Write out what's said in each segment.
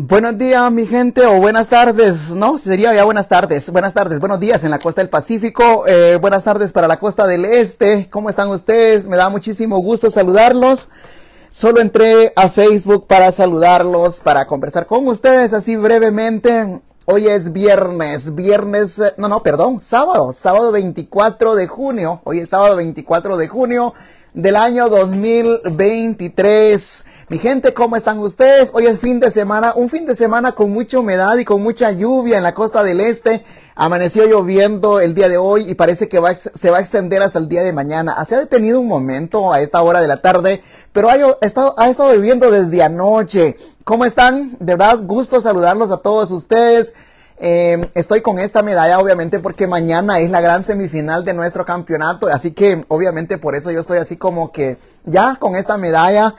Buenos días, mi gente, o buenas tardes, ¿no? Sería ya buenas tardes, buenas tardes, buenos días en la costa del Pacífico, eh, buenas tardes para la costa del Este, ¿cómo están ustedes? Me da muchísimo gusto saludarlos. Solo entré a Facebook para saludarlos, para conversar con ustedes así brevemente. Hoy es viernes, viernes, no, no, perdón, sábado, sábado 24 de junio, hoy es sábado 24 de junio del año 2023. Mi gente, ¿cómo están ustedes? Hoy es fin de semana, un fin de semana con mucha humedad y con mucha lluvia en la costa del este. Amaneció lloviendo el día de hoy y parece que se va a extender hasta el día de mañana. Se ha detenido un momento a esta hora de la tarde, pero ha estado, ha estado lloviendo desde anoche. ¿Cómo están? De verdad, gusto saludarlos a todos ustedes. Em, estoy con esta medalla obviamente porque mañana es la gran semifinal de nuestro campeonato, así que obviamente por eso yo estoy así como que ya con esta medalla,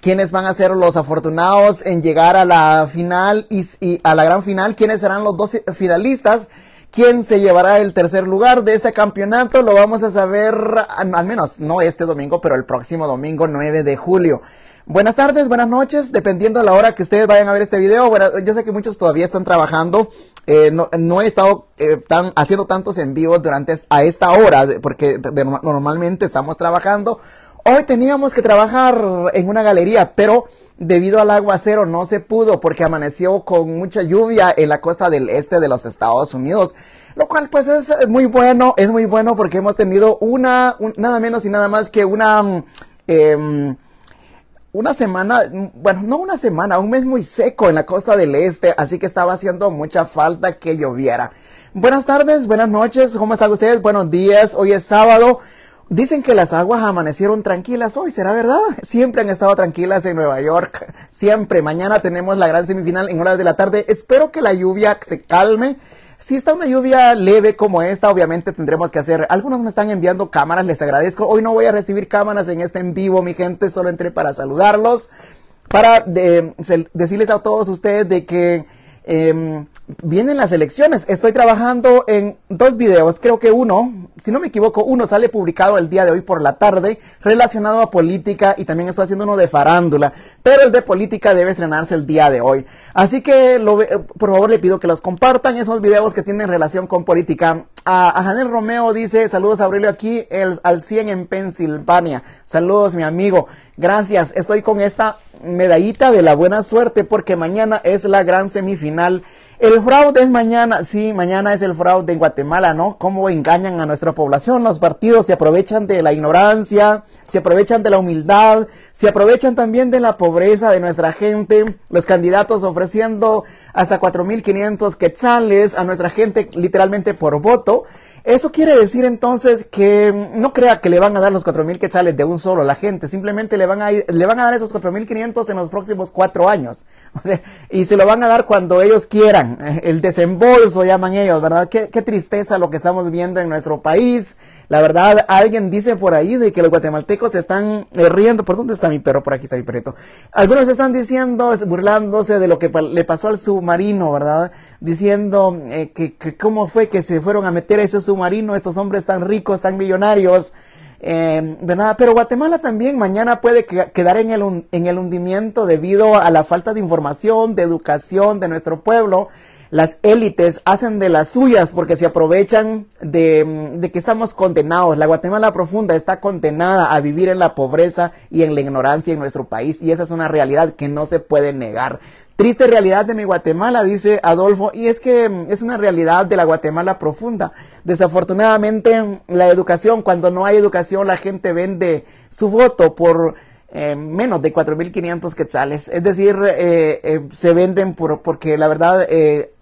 ¿Quiénes van a ser los afortunados en llegar a la final y, a la gran final, quiénes serán los dos finalistas. ¿Quién se llevará el tercer lugar de este campeonato? Lo vamos a saber, al menos no este domingo, pero el próximo domingo 9 de julio. Buenas tardes, buenas noches, dependiendo de la hora que ustedes vayan a ver este video. Bueno, yo sé que muchos todavía están trabajando. Eh, no, he estado eh, haciendo tantos en envíos durante a esta hora, porque normalmente estamos trabajando. Hoy teníamos que trabajar en una galería, pero debido al agua cero no se pudo porque amaneció con mucha lluvia en la costa del este de los Estados Unidos, lo cual pues es muy bueno, es muy bueno porque hemos tenido una, nada menos y nada más que una... Mm, em, una semana, mm, bueno, no una semana, un mes muy seco en la costa del este, así que estaba haciendo mucha falta que lloviera. Buenas tardes, buenas noches, ¿cómo están ustedes? Buenos días, hoy es sábado. Dicen que las aguas amanecieron tranquilas hoy, ¿será verdad? Siempre han estado tranquilas en Nueva York, siempre. Mañana tenemos la gran semifinal en horas de la tarde. Espero que la lluvia se calme si está una lluvia leve como esta, obviamente tendremos que hacer. Algunos me están enviando cámaras, les agradezco. Hoy no voy a recibir cámaras en este en vivo, mi gente. Solo entré para saludarlos. Para decirles a todos ustedes de que Em, vienen las elecciones. Estoy trabajando en dos videos, creo que uno, si no me equivoco, uno sale publicado el día de hoy por la tarde relacionado a política y también estoy haciendo uno de farándula, pero el de política debe estrenarse el día de hoy. Así que lo, por favor le pido que los compartan esos videos que tienen relación con política. A, Janel Romeo dice, saludos a Aurelio aquí el, al 100 en Pensilvania. Saludos mi amigo. Gracias, estoy con esta medallita de la buena suerte porque mañana es la gran semifinal. El fraude es mañana, sí, mañana es el fraude en Guatemala, ¿no? Cómo engañan a nuestra población, los partidos se aprovechan de la ignorancia, se aprovechan de la humildad, se aprovechan también de la pobreza de nuestra gente, los candidatos ofreciendo hasta 4.500 quetzales a nuestra gente literalmente por voto. Eso quiere decir entonces que no crea que le van a dar los 4.000 quetzales de un solo la gente, simplemente le van a, le van a dar esos 4.500 en los próximos cuatro años. O sea, y se lo van a dar cuando ellos quieran. El desembolso llaman ellos, ¿verdad? Qué, tristeza lo que estamos viendo en nuestro país. La verdad, alguien dice por ahí de que los guatemaltecos se están eh, riendo. ¿Por dónde está mi perro? Por aquí está mi perrito. Algunos están diciendo, burlándose de lo que le pasó al submarino, ¿verdad? diciendo eh, que, cómo fue que se fueron a meter a ese submarino estos hombres tan ricos, tan millonarios, eh, Pero Guatemala también mañana puede quedar en el, en el hundimiento debido a la falta de información, de educación de nuestro pueblo. Las élites hacen de las suyas porque se aprovechan de, mm, de que estamos condenados. La Guatemala profunda está condenada a vivir en la pobreza y en la ignorancia en nuestro país y esa es una realidad que no se puede negar. Triste realidad de mi Guatemala, dice Adolfo, y es que mm, es una realidad de la Guatemala profunda. Desafortunadamente, mm, la educación, cuando no hay educación, la gente vende su voto por eh, menos de 4.500 quetzales. Es decir, eh, eh, se venden por, porque la verdad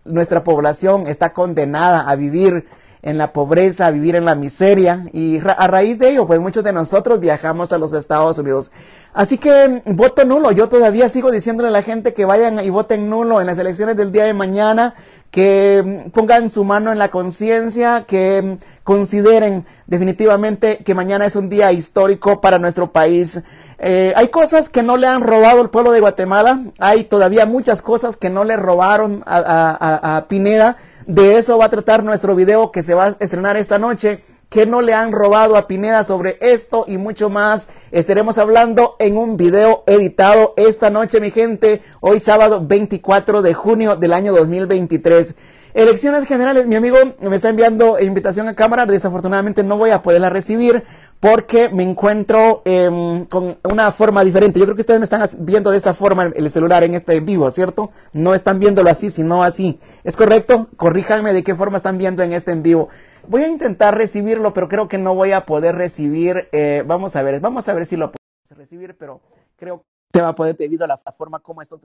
nuestra población está condenada a vivir en la pobreza, vivir en la miseria. Y a raíz de ello, pues muchos de nosotros viajamos a los Estados Unidos. Así que mm, voto nulo. Yo todavía sigo diciéndole a la gente que vayan y voten nulo en las elecciones del día de mañana, que mm, pongan su mano en la conciencia, que mm, consideren definitivamente que mañana es un día histórico para nuestro país. Eh, hay cosas que no le han robado al pueblo de Guatemala, hay todavía muchas cosas que no le robaron a, a Pineda de eso va a tratar nuestro video que se va a estrenar esta noche. que no le han robado a Pineda sobre esto y mucho más? Estaremos hablando en un video editado esta noche, mi gente, hoy sábado 24 de junio del año 2023. Elecciones generales, mi amigo me está enviando invitación a cámara, desafortunadamente no voy a poderla recibir porque me encuentro em, con una forma diferente. Yo creo que ustedes me están viendo de esta forma el celular en este en vivo, ¿cierto? No están viéndolo así, sino así. ¿Es correcto? Corríjanme de qué forma están viendo en este en vivo. Voy a intentar recibirlo, pero creo que no voy a poder recibir. Eh, vamos a ver, vamos a ver si lo podemos recibir, pero creo que se va a poder debido a la, forma como están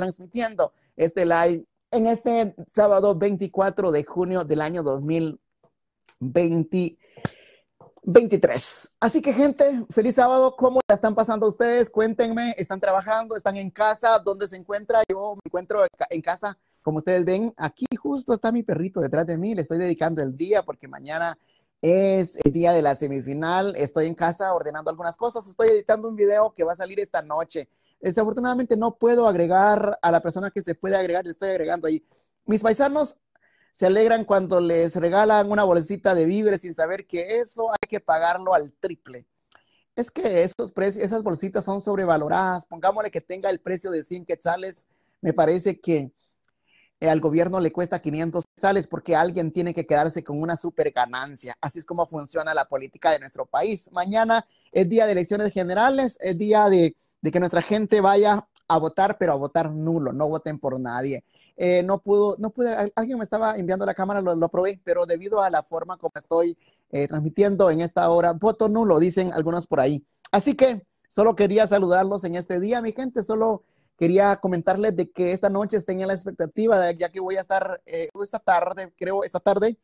transmitiendo este live en este sábado 24 de junio del año 2023. Así que gente, feliz sábado. ¿Cómo la están pasando ustedes? Cuéntenme, ¿están trabajando? ¿Están en casa? ¿Dónde se encuentra? Yo me encuentro en casa. Como ustedes ven, aquí justo está mi perrito detrás de mí. Le estoy dedicando el día porque mañana es el día de la semifinal. Estoy en casa ordenando algunas cosas. Estoy editando un video que va a salir esta noche. Eh, desafortunadamente no puedo agregar a la persona que se puede agregar, le estoy agregando ahí. Mis paisanos se alegran cuando les regalan una bolsita de víveres sin saber que eso hay que pagarlo al triple. Es que esos precios, esas bolsitas son sobrevaloradas. Pongámosle que tenga el precio de 100 quetzales. Me parece que eh, al gobierno le cuesta 500 quetzales porque alguien tiene que quedarse con una super ganancia. Así es como funciona la política de nuestro país. Mañana es día de elecciones generales, es día de de que nuestra gente vaya a votar, pero a votar nulo, no voten por nadie. Eh, no pudo, no pude, alguien me estaba enviando la cámara, lo, probé, pero debido a la forma como estoy eh, transmitiendo en esta hora, voto nulo, dicen algunos por ahí. Así que solo quería saludarlos en este día, mi gente, solo quería comentarles de que esta noche estén en la expectativa, ya que voy a estar eh, esta tarde, creo, esta tarde,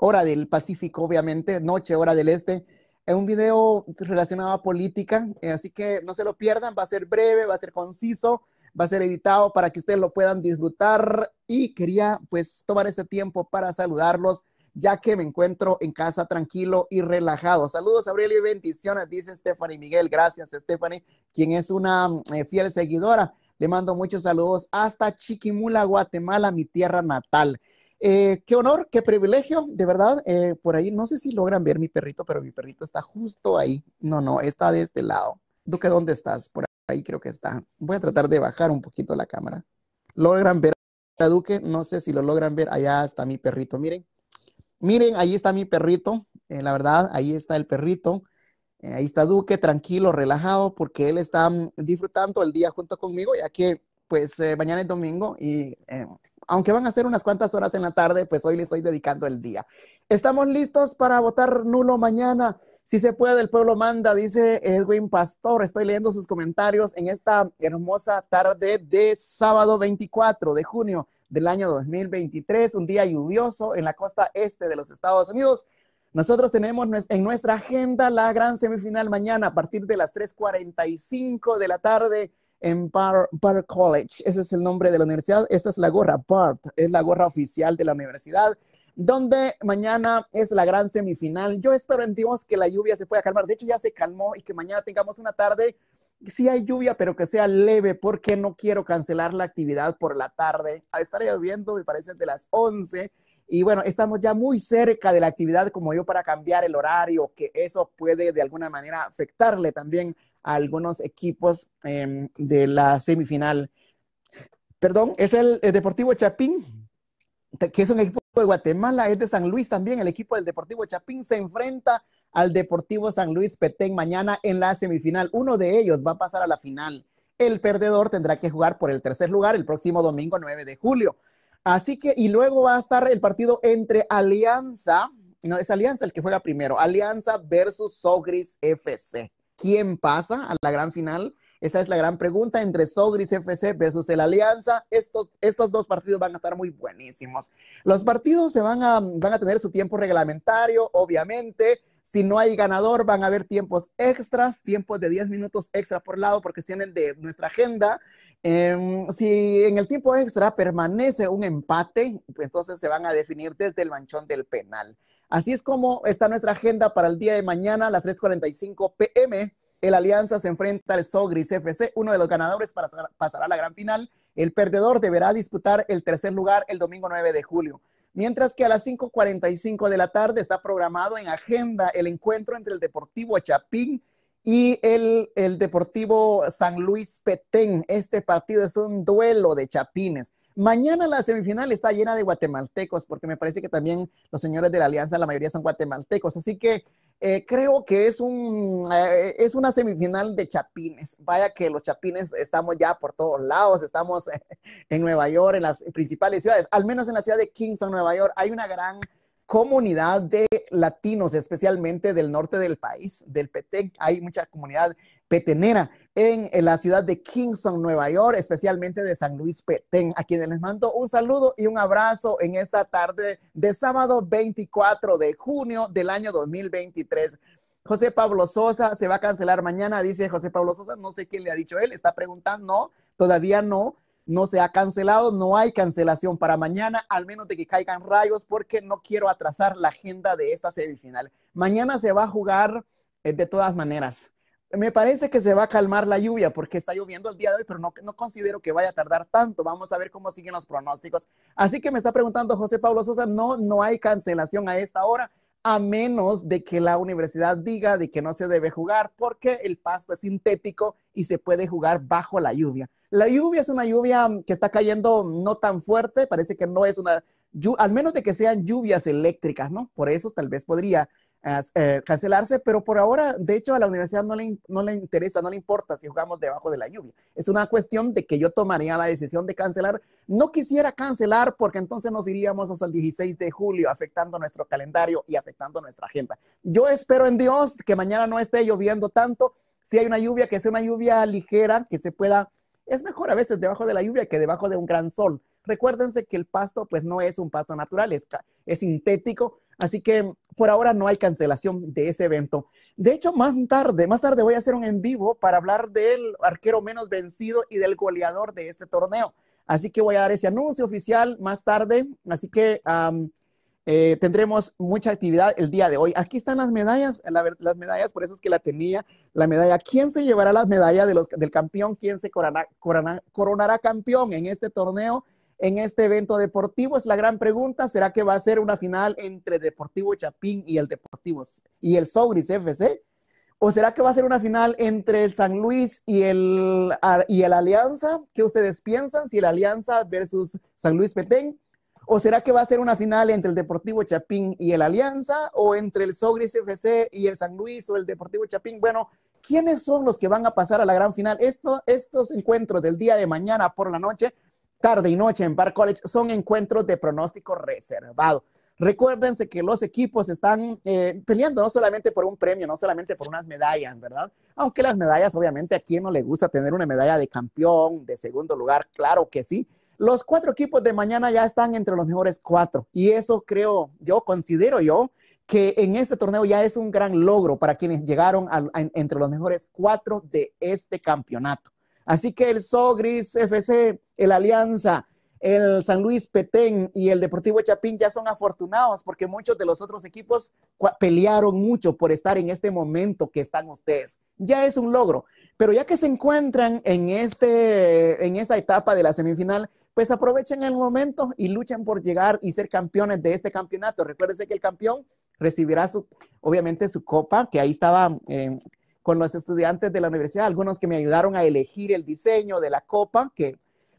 hora del Pacífico, obviamente, noche, hora del Este, es un video relacionado a política, eh, así que no se lo pierdan, va a ser breve, va a ser conciso, va a ser editado para que ustedes lo puedan disfrutar y quería pues tomar este tiempo para saludarlos ya que me encuentro en casa tranquilo y relajado. Saludos, Abril, y bendiciones, dice Stephanie Miguel. Gracias, Stephanie, quien es una eh, fiel seguidora. Le mando muchos saludos hasta Chiquimula, Guatemala, mi tierra natal. Eh, qué honor, qué privilegio, de verdad. Eh, por ahí no sé si logran ver mi perrito, pero mi perrito está justo ahí. No, no, está de este lado. Duque, ¿dónde estás? Por ahí creo que está. Voy a tratar de bajar un poquito la cámara. ¿Logran ver a Duque? No sé si lo logran ver. Allá está mi perrito, miren. Miren, ahí está mi perrito. Eh, la verdad, ahí está el perrito. ahí está Duque, tranquilo, relajado, porque él está mm, disfrutando el día junto conmigo, ya que pues mañana es domingo y aunque van a ser unas cuantas horas en la tarde, pues hoy le estoy dedicando el día. Estamos listos para votar nulo mañana. Si se puede, el pueblo manda, dice Edwin Pastor. Estoy leyendo sus comentarios en esta hermosa tarde de sábado 24 de junio del año 2023, un día lluvioso en la costa este de los Estados Unidos. Nosotros tenemos en nuestra agenda la gran semifinal mañana a partir de las 3.45 de la tarde en Bar, College. Ese es el nombre de la universidad. Esta es la gorra, BART, es la gorra oficial de la universidad, donde mañana es la gran semifinal. Yo espero en Dios que la lluvia se pueda calmar. De hecho, ya se calmó y que mañana tengamos una tarde. si hay lluvia, pero que sea leve, porque no quiero cancelar la actividad por la tarde. estaré lloviendo, me parece, de las 11. Y bueno, estamos ya muy cerca de la actividad como yo para cambiar el horario, que eso puede de alguna manera afectarle también algunos equipos em, de la semifinal. Perdón, es el, Deportivo Chapín, que es un equipo de Guatemala, es de San Luis también, el equipo del Deportivo Chapín se enfrenta al Deportivo San Luis Petén mañana en la semifinal. Uno de ellos va a pasar a la final. El perdedor tendrá que jugar por el tercer lugar el próximo domingo 9 de julio. Así que, y luego va a estar el partido entre Alianza, no, es Alianza el que juega primero, Alianza versus Sogris FC. ¿Quién pasa a la gran final? Esa es la gran pregunta entre Sogris FC versus el Alianza. Estos, estos dos partidos van a estar muy buenísimos. Los partidos se van a, van a tener su tiempo reglamentario, obviamente. Si no hay ganador, van a haber tiempos extras, tiempos de 10 minutos extra por lado porque tienen de nuestra agenda. Em, si en el tiempo extra permanece un empate, entonces se van a definir desde el manchón del penal. Así es como está nuestra agenda para el día de mañana a las 3.45 pm. El Alianza se enfrenta al Sogris FC, uno de los ganadores para pasará a la gran final. El perdedor deberá disputar el tercer lugar el domingo 9 de julio. Mientras que a las 5.45 de la tarde está programado en agenda el encuentro entre el Deportivo Chapín y el Deportivo San Luis Petén. Este partido es un duelo de chapines. Mañana la semifinal está llena de guatemaltecos, porque me parece que también los señores de la alianza, la mayoría son guatemaltecos. Así que eh, creo que es, un, eh, es una semifinal de chapines. Vaya que los chapines estamos ya por todos lados, estamos eh, en Nueva York, en las principales ciudades, al menos en la ciudad de Kingston, Nueva York, hay una gran comunidad de latinos, especialmente del norte del país, del Petén, hay mucha comunidad petenera, en, la ciudad de Kingston, Nueva York, especialmente de San Luis Petén, a quienes les mando un saludo y un abrazo en esta tarde de sábado 24 de junio del año 2023. José Pablo Sosa se va a cancelar mañana, dice José Pablo Sosa, no sé quién le ha dicho él, está preguntando, no, todavía no, no se ha cancelado, no hay cancelación para mañana, al menos de que caigan rayos, porque no quiero atrasar la agenda de esta semifinal. Mañana se va a jugar eh, de todas maneras me parece que se va a calmar la lluvia porque está lloviendo el día de hoy, pero no, considero que vaya a tardar tanto. Vamos a ver cómo siguen los pronósticos. Así que me está preguntando José Pablo Sosa, no, no hay cancelación a esta hora, a menos de que la universidad diga de que no se debe jugar porque el pasto es sintético y se puede jugar bajo la lluvia. La lluvia es una lluvia que está cayendo no tan fuerte, parece que no es una, al menos de que sean lluvias eléctricas, ¿no? Por eso tal vez podría eh, cancelarse, pero por ahora, de hecho, a la universidad no le, interesa, no le importa si jugamos debajo de la lluvia. Es una cuestión de que yo tomaría la decisión de cancelar. No quisiera cancelar porque entonces nos iríamos hasta el 16 de julio, afectando nuestro calendario y afectando nuestra agenda. Yo espero en Dios que mañana no esté lloviendo tanto. Si hay una lluvia, que sea una lluvia ligera, que se pueda... Es mejor a veces debajo de la lluvia que debajo de un gran sol. Recuérdense que el pasto, pues no es un pasto natural, es, es sintético Así que por ahora no hay cancelación de ese evento. De hecho, más tarde, más tarde voy a hacer un en vivo para hablar del arquero menos vencido y del goleador de este torneo. Así que voy a dar ese anuncio oficial más tarde. Así que eh, tendremos mucha actividad el día de hoy. Aquí están las medallas, las medallas, por eso es que la tenía, la medalla. ¿Quién se llevará las medallas del campeón? ¿Quién se coronará campeón en este torneo? en este evento deportivo? Es la gran pregunta. ¿Será que va a ser una final entre Deportivo Chapín y el Deportivo y el Sogris FC? ¿O será que va a ser una final entre el San Luis y el, y el Alianza? ¿Qué ustedes piensan? Si el Alianza versus San Luis Petén. ¿O será que va a ser una final entre el Deportivo Chapín y el Alianza? ¿O entre el Sogris FC y el San Luis o el Deportivo Chapín? Bueno, ¿quiénes son los que van a pasar a la gran final? estos encuentros del día de mañana por la noche tarde y noche en Bar College son encuentros de pronóstico reservado. Recuérdense que los equipos están eh, peleando no solamente por un premio, no solamente por unas medallas, ¿verdad? Aunque las medallas, obviamente, a quien no le gusta tener una medalla de campeón, de segundo lugar, claro que sí. Los cuatro equipos de mañana ya están entre los mejores cuatro y eso creo, yo considero yo que en este torneo ya es un gran logro para quienes llegaron entre los mejores cuatro de este campeonato. Así que el Sogris FC el Alianza, el San Luis Petén y el Deportivo Chapín ya son afortunados porque muchos de los otros equipos pelearon mucho por estar en este momento que están ustedes. Ya es un logro, pero ya que se encuentran en, este, en esta etapa de la semifinal, pues aprovechen el momento y luchen por llegar y ser campeones de este campeonato. Recuérdense que el campeón recibirá su, obviamente su copa, que ahí estaba eh, con los estudiantes de la universidad, algunos que me ayudaron a elegir el diseño de la copa, que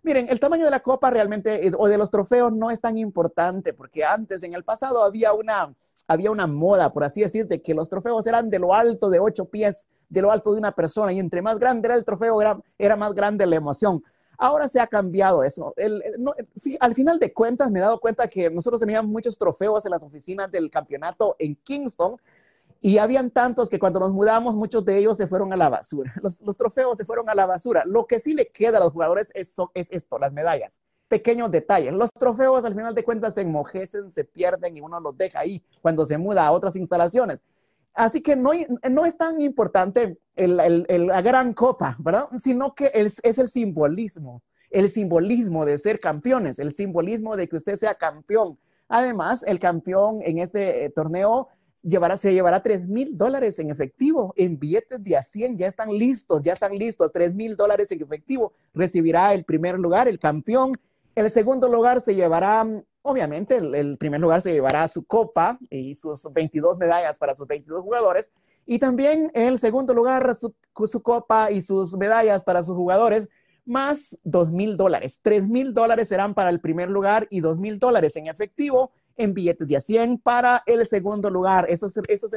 Miren, el tamaño de la copa realmente eh, o de los trofeos no es tan importante porque antes, en el pasado, había una, había una moda, por así decirte, que los trofeos eran de lo alto de ocho pies, de lo alto de una persona y entre más grande era el trofeo, era, más grande la emoción. Ahora se ha cambiado eso. al final de cuentas, me he dado cuenta que nosotros teníamos muchos trofeos en las oficinas del campeonato en Kingston y habían tantos que cuando nos mudamos, muchos de ellos se fueron a la basura. Los, trofeos se fueron a la basura. Lo que sí le queda a los jugadores es, es esto, las medallas. Pequeños detalles. Los trofeos al final de cuentas se enmojecen, se pierden y uno los deja ahí cuando se muda a otras instalaciones. Así que no, es tan importante la gran copa, ¿verdad? Sino que es el simbolismo, el simbolismo de ser campeones, el simbolismo de que usted sea campeón. Además, el campeón en este eh, torneo se llevará 3 mil dólares en efectivo, en billetes de a 100, ya están listos, ya están listos, 3 mil dólares en efectivo, recibirá el primer lugar, el campeón, el segundo lugar se llevará, obviamente, el, primer lugar se llevará su copa y sus 22 medallas para sus 22 jugadores, y también el segundo lugar su, su copa y sus medallas para sus jugadores, más 2 mil dólares. 3 mil dólares serán para el primer lugar y 2 mil dólares en efectivo en billetes de a 100 para el segundo lugar. Esos, esos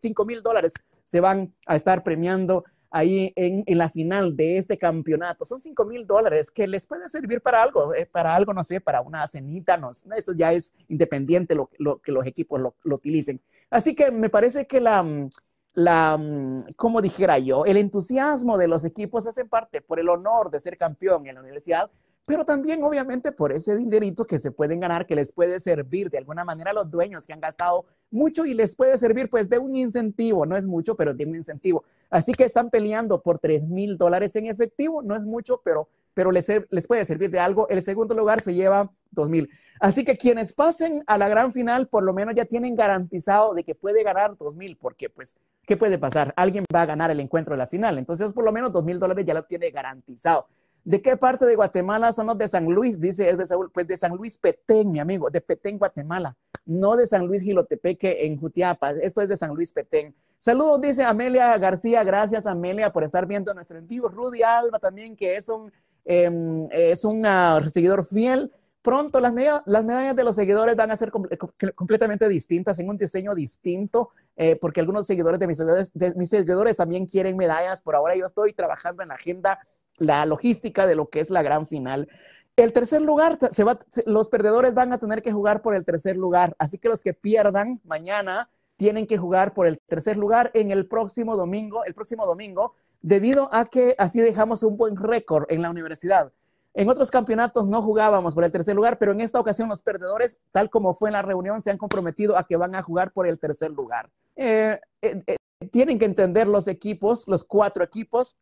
5 mil dólares se van a estar premiando ahí en, la final de este campeonato. Son 5 mil dólares que les puede servir para algo, eh, para algo, no sé, para una cenita, no, eso ya es independiente lo, que los equipos lo, utilicen. Así que me parece que la, mm, la, mm, como dijera yo, el entusiasmo de los equipos hacen parte por el honor de ser campeón en la universidad pero también obviamente por ese dinerito que se pueden ganar, que les puede servir de alguna manera a los dueños que han gastado mucho y les puede servir pues de un incentivo, no es mucho, pero tiene un incentivo. Así que están peleando por 3 mil dólares en efectivo, no es mucho, pero, pero les, les puede servir de algo. El segundo lugar se lleva 2 mil. Así que quienes pasen a la gran final por lo menos ya tienen garantizado de que puede ganar 2 mil, porque pues, ¿qué puede pasar? Alguien va a ganar el encuentro de la final, entonces por lo menos 2 mil dólares ya lo tiene garantizado. ¿De qué parte de Guatemala son los de San Luis? Dice el Saúl. Pues de San Luis Petén, mi amigo, de Petén, Guatemala. No de San Luis Gilotepeque en Jutiapa. Esto es de San Luis Petén. Saludos, dice Amelia García. Gracias, Amelia, por estar viendo nuestro en vivo. Rudy Alba también, que es un, em, es un ah, seguidor fiel. Pronto las, medallas, las medallas de los seguidores van a ser completamente distintas, en un diseño distinto, eh, porque algunos seguidores de mis, seguidores de mis seguidores también quieren medallas. Por ahora yo estoy trabajando en la agenda la logística de lo que es la gran final. El tercer lugar, se va, los perdedores van a tener que jugar por el tercer lugar, así que los que pierdan mañana tienen que jugar por el tercer lugar en el próximo domingo, el próximo domingo, debido a que así dejamos un buen récord en la universidad. En otros campeonatos no jugábamos por el tercer lugar, pero en esta ocasión los perdedores, tal como fue en la reunión, se han comprometido a que van a jugar por el tercer lugar. Eh, eh, eh, tienen que entender los equipos, los cuatro equipos,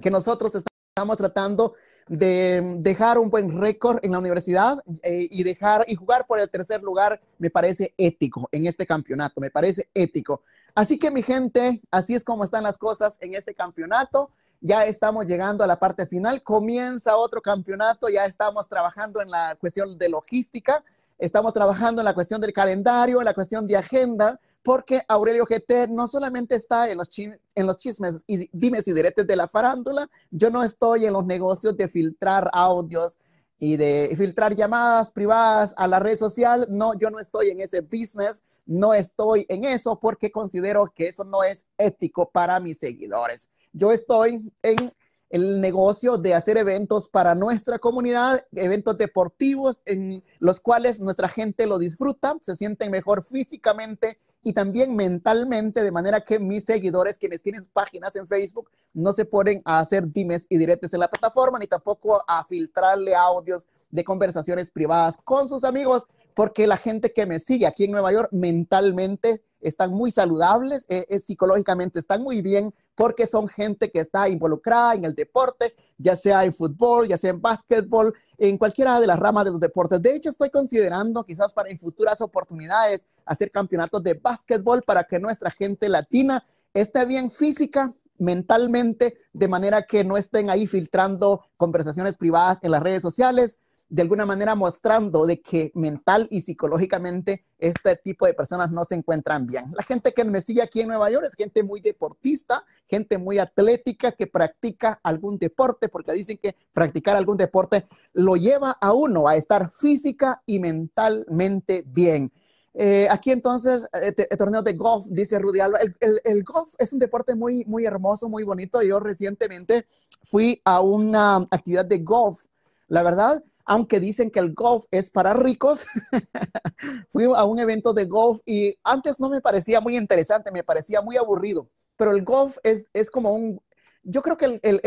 que nosotros estamos estamos tratando de dejar un buen récord en la universidad eh, y dejar y jugar por el tercer lugar me parece ético en este campeonato, me parece ético. Así que mi gente, así es como están las cosas en este campeonato. Ya estamos llegando a la parte final, comienza otro campeonato, ya estamos trabajando en la cuestión de logística, estamos trabajando en la cuestión del calendario, en la cuestión de agenda, porque Aurelio GT no solamente está en los, en los chismes y dimes y diretes de la farándula, yo no estoy en los negocios de filtrar audios y de filtrar llamadas privadas a la red social, no, yo no estoy en ese business, no estoy en eso porque considero que eso no es ético para mis seguidores. Yo estoy en el negocio de hacer eventos para nuestra comunidad, eventos deportivos en los cuales nuestra gente lo disfruta, se sienten mejor físicamente y también mentalmente, de manera que mis seguidores, quienes tienen páginas en Facebook, no se ponen a hacer dimes y diretes en la plataforma, ni tampoco a filtrarle audios de conversaciones privadas con sus amigos, porque la gente que me sigue aquí en Nueva York mentalmente están muy saludables, eh, eh, psicológicamente están muy bien porque son gente que está involucrada en el deporte, ya sea en fútbol, ya sea en básquetbol, en cualquiera de las ramas de los deportes. De hecho, estoy considerando quizás para en futuras oportunidades hacer campeonatos de básquetbol para que nuestra gente latina esté bien física, mentalmente, de manera que no estén ahí filtrando conversaciones privadas en las redes sociales, de alguna manera mostrando de que mental y psicológicamente este tipo de personas no se encuentran bien. La gente que me sigue aquí en Nueva York es gente muy deportista, gente muy atlética que practica algún deporte, porque dicen que practicar algún deporte lo lleva a uno a estar física y mentalmente bien. Eh, aquí entonces, eh, el torneo de golf, dice Rudy Alba. El, golf es un deporte muy, muy hermoso, muy bonito. Yo recientemente fui a una actividad de golf. La verdad, aunque dicen que el golf es para ricos. Fui a un evento de golf y antes no me parecía muy interesante, me parecía muy aburrido, pero el golf es, como un... Yo creo, que el,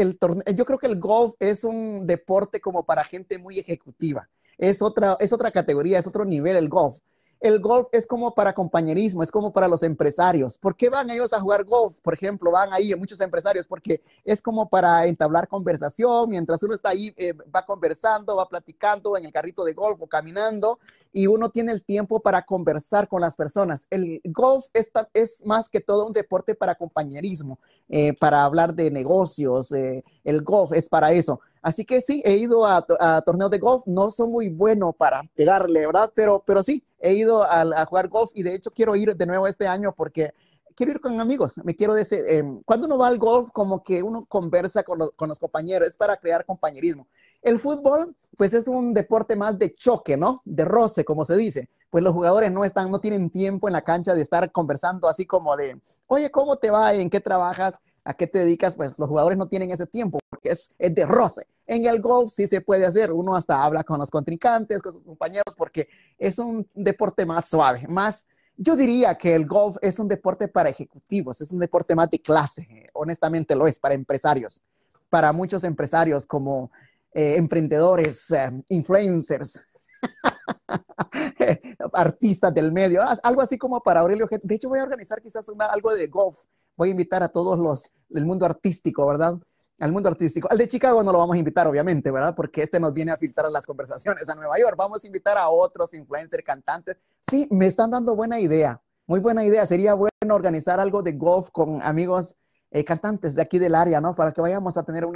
yo creo que el golf es un deporte como para gente muy ejecutiva. es otra categoría, es otro nivel el golf el golf es como para compañerismo, es como para los empresarios. ¿Por qué van ellos a jugar golf? Por ejemplo, van ahí muchos empresarios porque es como para entablar conversación, mientras uno está ahí, eh, va conversando, va platicando en el carrito de golf o caminando y uno tiene el tiempo para conversar con las personas. El golf es, más que todo un deporte para compañerismo, eh, para hablar de negocios, eh, el golf es para eso. Así que sí, he ido a, torneos de golf, no son muy buenos para pegarle, ¿verdad? Pero, pero sí, he ido a, jugar golf y de hecho quiero ir de nuevo este año porque quiero ir con amigos, me quiero decir, em, cuando uno va al golf, como que uno conversa con, con los compañeros, es para crear compañerismo. El fútbol, pues es un deporte más de choque, ¿no? De roce, como se dice. Pues los jugadores no están, no tienen tiempo en la cancha de estar conversando así como de, oye, ¿cómo te va? ¿En qué trabajas? ¿A qué te dedicas? Pues los jugadores no tienen ese tiempo porque es, es de roce. En el golf sí se puede hacer, uno hasta habla con los contrincantes, con sus compañeros, porque es un deporte más suave, más, yo diría que el golf es un deporte para ejecutivos, es un deporte más de clase, honestamente lo es, para empresarios, para muchos empresarios como eh, emprendedores, em, influencers, artistas del medio, algo así como para Aurelio. De hecho, voy a organizar quizás algo de golf. Voy a invitar a todos los del mundo artístico, ¿verdad? al mundo artístico. Al de Chicago no lo vamos a invitar, obviamente, ¿verdad? Porque este nos viene a filtrar las conversaciones a Nueva York. Vamos a invitar a otros influencers, cantantes. Sí, me están dando buena idea. Muy buena idea. Sería bueno organizar algo de golf con amigos eh, cantantes de aquí del área, ¿no? Para que vayamos a tener un,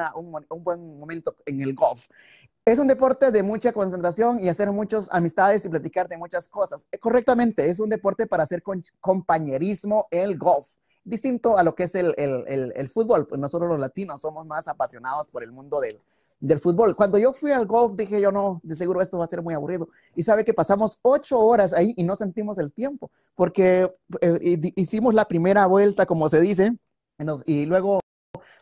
buen momento en el golf. Es un deporte de mucha concentración y hacer muchas amistades y platicar de muchas cosas. Eh, correctamente, es un deporte para hacer compañerismo el golf distinto a lo que es el, fútbol. Pues nosotros los latinos somos más apasionados por el mundo del, fútbol. Cuando yo fui al golf, dije yo, no, de seguro esto va a ser muy aburrido. Y sabe que pasamos ocho horas ahí y no sentimos el tiempo, porque eh, hicimos la primera vuelta, como se dice, y luego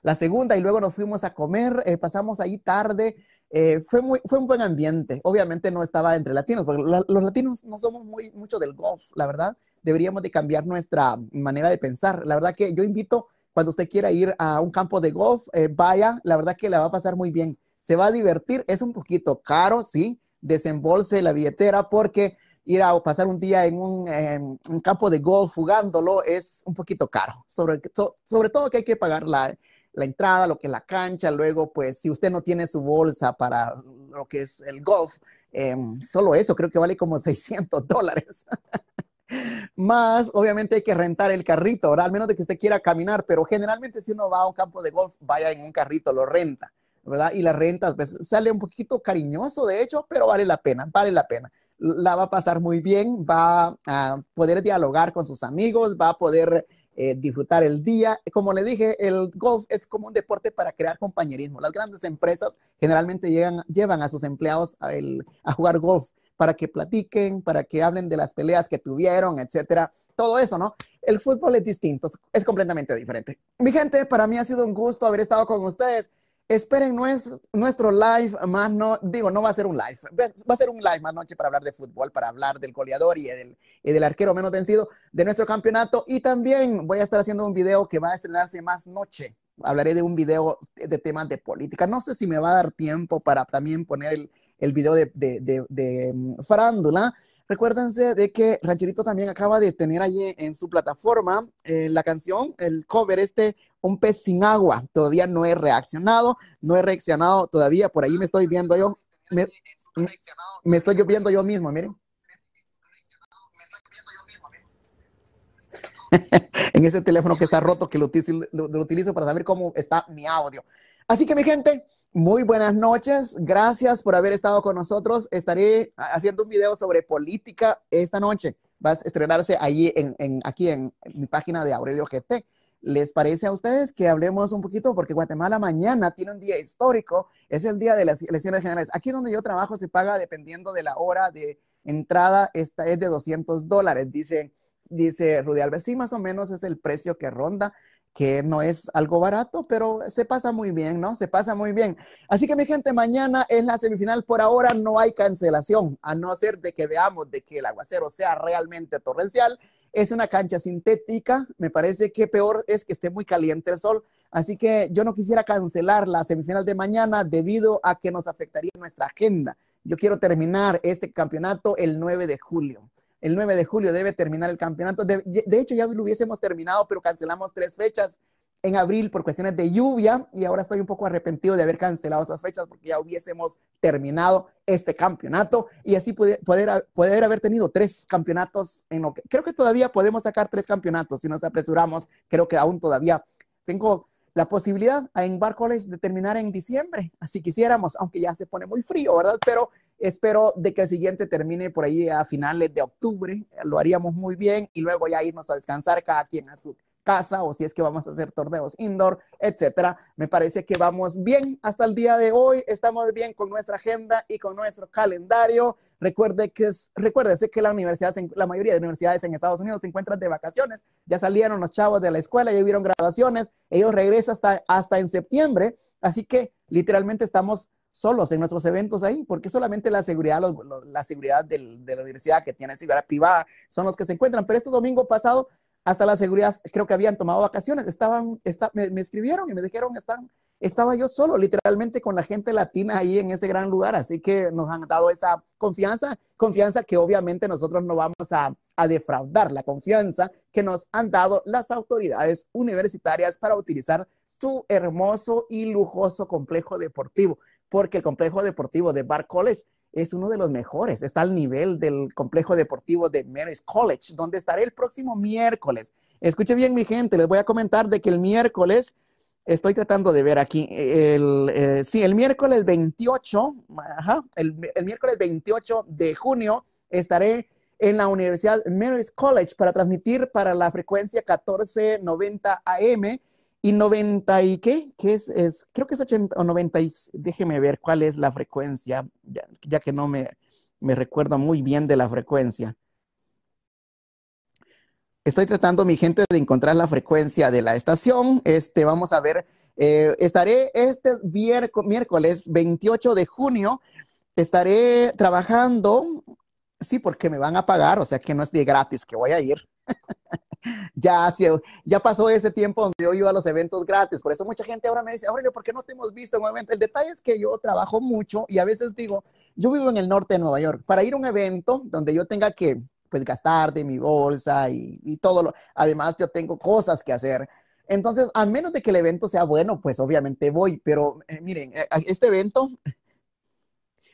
la segunda, y luego nos fuimos a comer, eh, pasamos ahí tarde. Eh, fue, fue un buen ambiente. Obviamente no estaba entre latinos, porque los latinos no somos muy mucho del golf, la verdad deberíamos de cambiar nuestra manera de pensar. La verdad que yo invito, cuando usted quiera ir a un campo de golf, eh, vaya, la verdad que la va a pasar muy bien. Se va a divertir, es un poquito caro, sí, desembolse la billetera porque ir a pasar un día en un, campo de golf jugándolo es un poquito caro, sobre, sobre todo que hay que pagar la, entrada, lo que es la cancha, luego pues si usted no tiene su bolsa para lo que es el golf, em, solo eso creo que vale como 600 dólares. Más, obviamente hay que rentar el carrito, ¿verdad? Al menos de que usted quiera caminar, pero generalmente si uno va a un campo de golf, vaya en un carrito, lo renta, ¿verdad? Y la renta, pues sale un poquito cariñoso, de hecho, pero vale la pena, vale la pena. La va a pasar muy bien, va a poder dialogar con sus amigos, va a poder eh, disfrutar el día. Como le dije, el golf es como un deporte para crear compañerismo. Las grandes empresas generalmente llegan, llevan a sus empleados a jugar golf para que platiquen, para que hablen de las peleas que tuvieron, etcétera. Todo eso, ¿no? El fútbol es distinto, es completamente diferente. Mi gente, para mí ha sido un gusto haber estado con ustedes. Esperen nuestro, nuestro live más no, digo, no va a ser un live, va a ser un live más noche para hablar de fútbol, para hablar del goleador y del, y del arquero menos vencido de nuestro campeonato. Y también voy a estar haciendo un video que va a estrenarse más noche. Hablaré de un video de temas de política. No sé si me va a dar tiempo para también poner el, el video de, de, de, mm, Farándula. Recuérdense de que Rancherito también acaba de tener allí en su plataforma eh, la canción, el cover este, Un pez sin agua. Todavía no he reaccionado, no he reaccionado todavía. Por ahí me estoy viendo yo. Me, estoy viendo yo mismo, miren. en ese teléfono que está roto, que lo utilizo para saber cómo está mi audio. Así que mi gente, muy buenas noches. Gracias por haber estado con nosotros. Estaré haciendo un video sobre política esta noche. Va a estrenarse ahí en, aquí en mi página de Aurelio GT. ¿Les parece a ustedes que hablemos un poquito? Porque Guatemala mañana tiene un día histórico, es el día de las elecciones generales. Aquí donde yo trabajo se paga dependiendo de la hora de entrada, esta es de 200 dólares, dice, dice Rudy Alves. Sí, más o menos es el precio que ronda que no es algo barato, pero se pasa muy bien, ¿no? Se pasa muy bien. Así que mi gente, mañana es la semifinal. Por ahora no hay cancelación, a no ser de que veamos de que el aguacero sea realmente torrencial. Es una cancha sintética, me parece que peor es que esté muy caliente el sol. Así que yo no quisiera cancelar la semifinal de mañana debido a que nos afectaría nuestra agenda. Yo quiero terminar este campeonato el 9 de julio el 9 de julio debe terminar el campeonato. De, hecho, ya lo hubiésemos terminado, pero cancelamos tres fechas en abril por cuestiones de lluvia y ahora estoy un poco arrepentido de haber cancelado esas fechas porque ya hubiésemos terminado este campeonato y así poder, poder, haber tenido tres campeonatos en lo que creo que todavía podemos sacar tres campeonatos si nos apresuramos. Creo que aún todavía tengo la posibilidad en Bar de terminar en diciembre, así quisiéramos, aunque ya se pone muy frío, ¿verdad? Pero Espero de que el siguiente termine por ahí a finales de octubre, eh, lo haríamos muy bien y luego ya irnos a descansar cada quien a su casa o si es que vamos a hacer torneos indoor, etcétera. Me parece que vamos bien hasta el día de hoy, estamos bien con nuestra agenda y con nuestro calendario. Recuerde que es, recuérdese que la universidad, la mayoría de universidades en Estados Unidos se encuentran de vacaciones. Ya salieron los chavos de la escuela, ya hubieron graduaciones, ellos regresan hasta, hasta en septiembre. Así que literalmente estamos solos en nuestros eventos ahí, porque solamente la seguridad, la seguridad de la universidad que tiene seguridad privada son los que se encuentran. Pero este domingo pasado, hasta la seguridad, creo que habían tomado vacaciones, estaban, me, escribieron y me dijeron, están, estaba yo solo, literalmente con la gente latina ahí en ese gran lugar. Así que nos han dado esa confianza, confianza que obviamente nosotros no vamos a defraudar, la confianza que nos han dado las autoridades universitarias para utilizar su hermoso y lujoso complejo deportivo porque el complejo deportivo de Bar College es uno de los mejores. Está al nivel del complejo deportivo de Mary's College, donde estaré el próximo miércoles. Escuche bien, mi gente, les voy a comentar de que el miércoles, estoy tratando de ver aquí, eh, sí, el miércoles 28, el, el miércoles 28 de junio estaré en la Universidad Mary's College para transmitir para la frecuencia 1490 AM y 90 y qué, que es, es, creo que es 80 o 90, y, déjeme ver cuál es la frecuencia, ya, que no me, me recuerdo muy bien de la frecuencia. Estoy tratando, mi gente, de encontrar la frecuencia de la estación. Este, vamos a ver, eh, estaré este miércoles 28 de junio, estaré trabajando, sí, porque me van a pagar, o sea que no es de gratis que voy a ir. ya, ya pasó ese tiempo donde yo iba a los eventos gratis. Por eso mucha gente ahora me dice, Aurelio, ¿por qué no te hemos visto en un evento? El detalle es que yo trabajo mucho y a veces digo, yo vivo en el norte de Nueva York. Para ir a un evento donde yo tenga que pues gastar de mi bolsa y, todo lo, además yo tengo cosas que hacer. Entonces, a menos de que el evento sea bueno, pues obviamente voy, pero eh, miren, eh, este evento,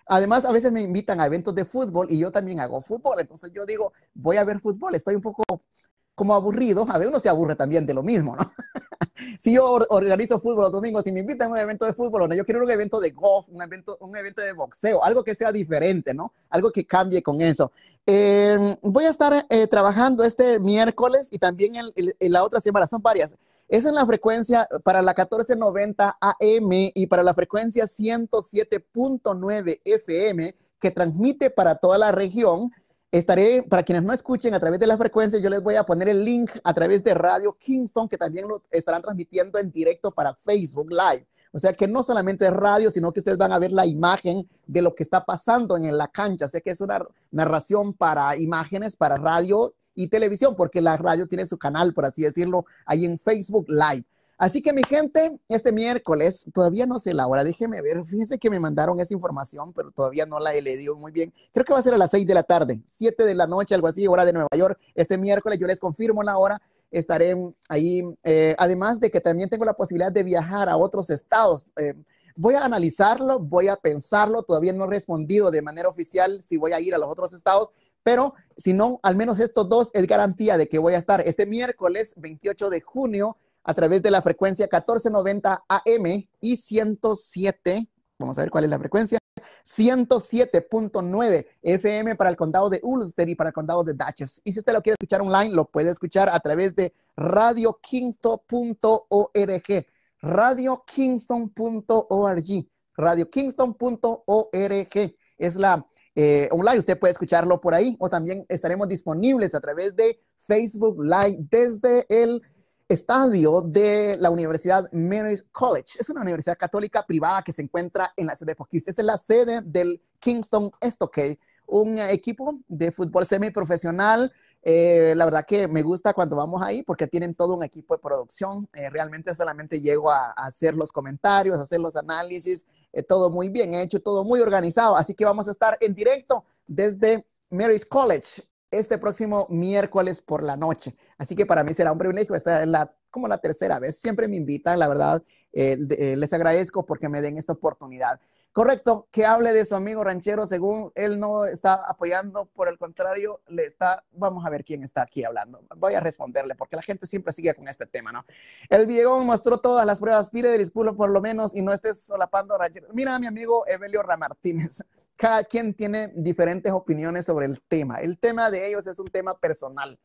además a veces me invitan a eventos de fútbol y yo también hago fútbol, entonces yo digo, voy a ver fútbol, estoy un poco como aburridos, a ver, uno se aburre también de lo mismo, ¿no? si yo organizo fútbol los domingos, si me invitan a un evento de fútbol, yo quiero un evento de golf, un evento, un evento de boxeo, algo que sea diferente, ¿no? Algo que cambie con eso. Em, voy a estar eh, trabajando este miércoles y también en, la otra semana, son varias. Esa es la frecuencia eh, para la 1490 AM y para la frecuencia 107.9 FM que transmite para toda la región Estaré, para quienes no escuchen a través de la frecuencia, yo les voy a poner el link a través de Radio Kingston, que también lo estarán transmitiendo en directo para Facebook Live. O sea que no solamente es radio, sino que ustedes van a ver la imagen de lo que está pasando en la cancha. Sé que es una narración para imágenes, para radio y televisión, porque la radio tiene su canal, por así decirlo, ahí en Facebook Live. Así que mi gente, este miércoles, todavía no sé la hora, déjeme ver, fíjense que me mandaron esa información, pero todavía no la he leído muy bien. Creo que va a ser a las 6 de la tarde, 7 de la noche, algo así, hora de Nueva York. Este miércoles yo les confirmo la hora, estaré ahí. Eh, además de que también tengo la posibilidad de viajar a otros estados. Eh, voy a analizarlo, voy a pensarlo, todavía no he respondido de manera oficial si voy a ir a los otros estados, pero si no, al menos estos dos es garantía de que voy a estar este miércoles 28 de junio a través de la frecuencia 1490 AM y 107, vamos a ver cuál es la frecuencia, 107.9 FM para el condado de Ulster y para el condado de Dutchess. Y si usted lo quiere escuchar online, lo puede escuchar a través de radiokingston.org, radiokingston.org, radiokingston.org. Es la eh, online, usted puede escucharlo por ahí o también estaremos disponibles a través de Facebook Live desde el estadio de la Universidad Mary's College. Es una universidad católica privada que se encuentra en la ciudad de Esa Es la sede del Kingston Stockade, un equipo de fútbol semiprofesional. Eh, la verdad que me gusta cuando vamos ahí porque tienen todo un equipo de producción. Eh, realmente solamente llego a, hacer los comentarios, hacer los análisis, eh, todo muy bien hecho, todo muy organizado. Así que vamos a estar en directo desde Mary's College este próximo miércoles por la noche. Así que para mí será un privilegio, estar la, como la tercera vez, siempre me invitan, la verdad, eh, eh, les agradezco porque me den esta oportunidad. Correcto, que hable de su amigo ranchero, según él no está apoyando, por el contrario, le está, vamos a ver quién está aquí hablando. Voy a responderle, porque la gente siempre sigue con este tema, ¿no? El video mostró todas las pruebas, pide disculpas por lo menos y no estés solapando ranchero. Mira a mi amigo Evelio Ramartínez cada quien tiene diferentes opiniones sobre el tema. El tema de ellos es un tema personal,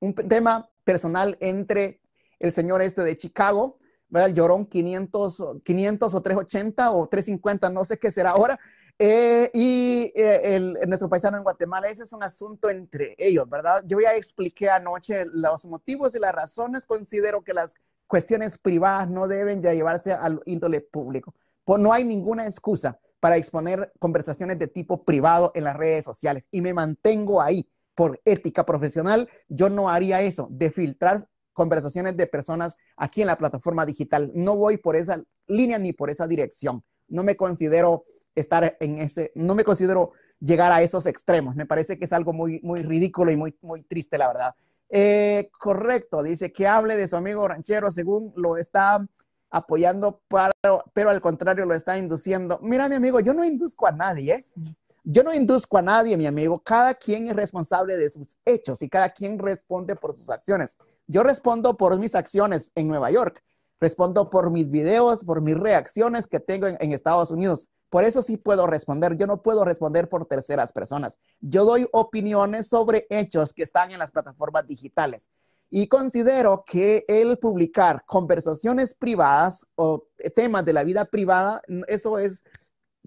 un tema personal entre el señor este de Chicago, ¿verdad? El llorón 500, 500 o 380 o 350, no sé qué será ahora. Eh, y eh, el, nuestro paisano en Guatemala, ese es un asunto entre ellos, ¿verdad? Yo ya expliqué anoche los motivos y las razones. Considero que las cuestiones privadas no deben de llevarse al índole público. Pues no hay ninguna excusa para exponer conversaciones de tipo privado en las redes sociales y me mantengo ahí por ética profesional. Yo no haría eso de filtrar conversaciones de personas aquí en la plataforma digital. No voy por esa línea ni por esa dirección. No me considero estar en ese, no me considero llegar a esos extremos. Me parece que es algo muy, muy ridículo y muy, muy triste, la verdad. Eh, correcto, dice que hable de su amigo ranchero según lo está apoyando, pero, pero al contrario lo está induciendo. Mira, mi amigo, yo no induzco a nadie, ¿eh? Yo no induzco a nadie, mi amigo. Cada quien es responsable de sus hechos y cada quien responde por sus acciones. Yo respondo por mis acciones en Nueva York. Respondo por mis videos, por mis reacciones que tengo en, Estados Unidos. Por eso sí puedo responder. Yo no puedo responder por terceras personas. Yo doy opiniones sobre hechos que están en las plataformas digitales. Y considero que el publicar conversaciones privadas o temas de la vida privada, eso es,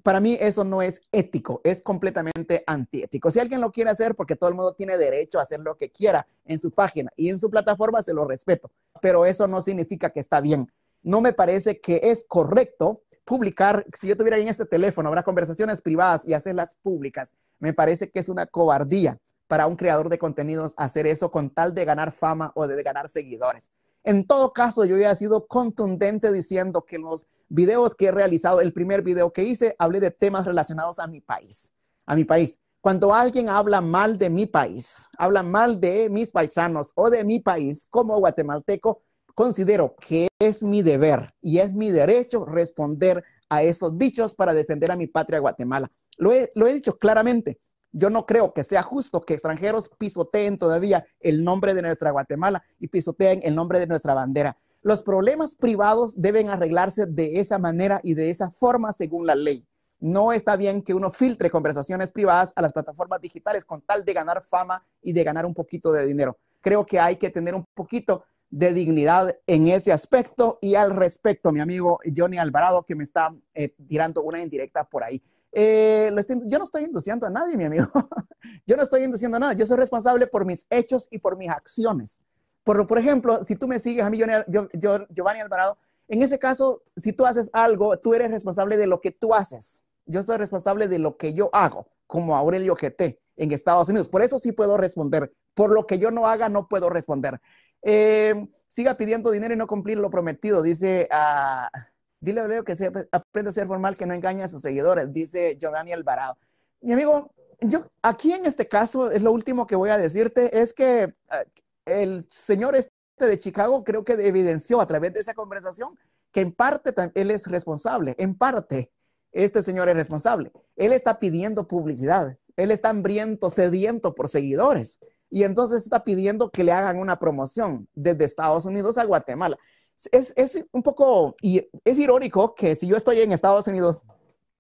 para mí eso no es ético, es completamente antiético. Si alguien lo quiere hacer, porque todo el mundo tiene derecho a hacer lo que quiera en su página y en su plataforma, se lo respeto, pero eso no significa que está bien. No me parece que es correcto publicar, si yo tuviera en este teléfono, habrá conversaciones privadas y hacerlas públicas. Me parece que es una cobardía para un creador de contenidos hacer eso con tal de ganar fama o de ganar seguidores. En todo caso, yo había he sido contundente diciendo que los videos que he realizado, el primer video que hice, hablé de temas relacionados a mi país, a mi país. Cuando alguien habla mal de mi país, habla mal de mis paisanos o de mi país como guatemalteco, considero que es mi deber y es mi derecho responder a esos dichos para defender a mi patria Guatemala. lo he dicho claramente. Yo no creo que sea justo que extranjeros pisoteen todavía el nombre de nuestra Guatemala y pisoteen el nombre de nuestra bandera. Los problemas privados deben arreglarse de esa manera y de esa forma según la ley. No está bien que uno filtre conversaciones privadas a las plataformas digitales con tal de ganar fama y de ganar un poquito de dinero. Creo que hay que tener un poquito de dignidad en ese aspecto y al respecto, mi amigo Johnny Alvarado, que me está eh, tirando una indirecta por ahí. Eh, yo no estoy induciendo a nadie, mi amigo. yo no estoy induciendo a nada. Yo soy responsable por mis hechos y por mis acciones. Por, por ejemplo, si tú me sigues a mí, Giovanni Alvarado, en ese caso, si tú haces algo, tú eres responsable de lo que tú haces. Yo soy responsable de lo que yo hago, como Aurelio GT en Estados Unidos. Por eso sí puedo responder. Por lo que yo no haga, no puedo responder. Eh, siga pidiendo dinero y no cumplir lo prometido, dice... a ah, Dile a Valero que se aprende a ser formal, que no engañe a sus seguidores, dice Giovanni Alvarado. Mi amigo, yo aquí en este caso es lo último que voy a decirte, es que ah, el señor este de Chicago creo que evidenció a través de esa conversación que en parte él es responsable, en parte este señor es responsable. Él está pidiendo publicidad, él está hambriento, sediento por seguidores y entonces está pidiendo que le hagan una promoción desde Estados Unidos a Guatemala es, es un poco, es irónico que si yo estoy en Estados Unidos,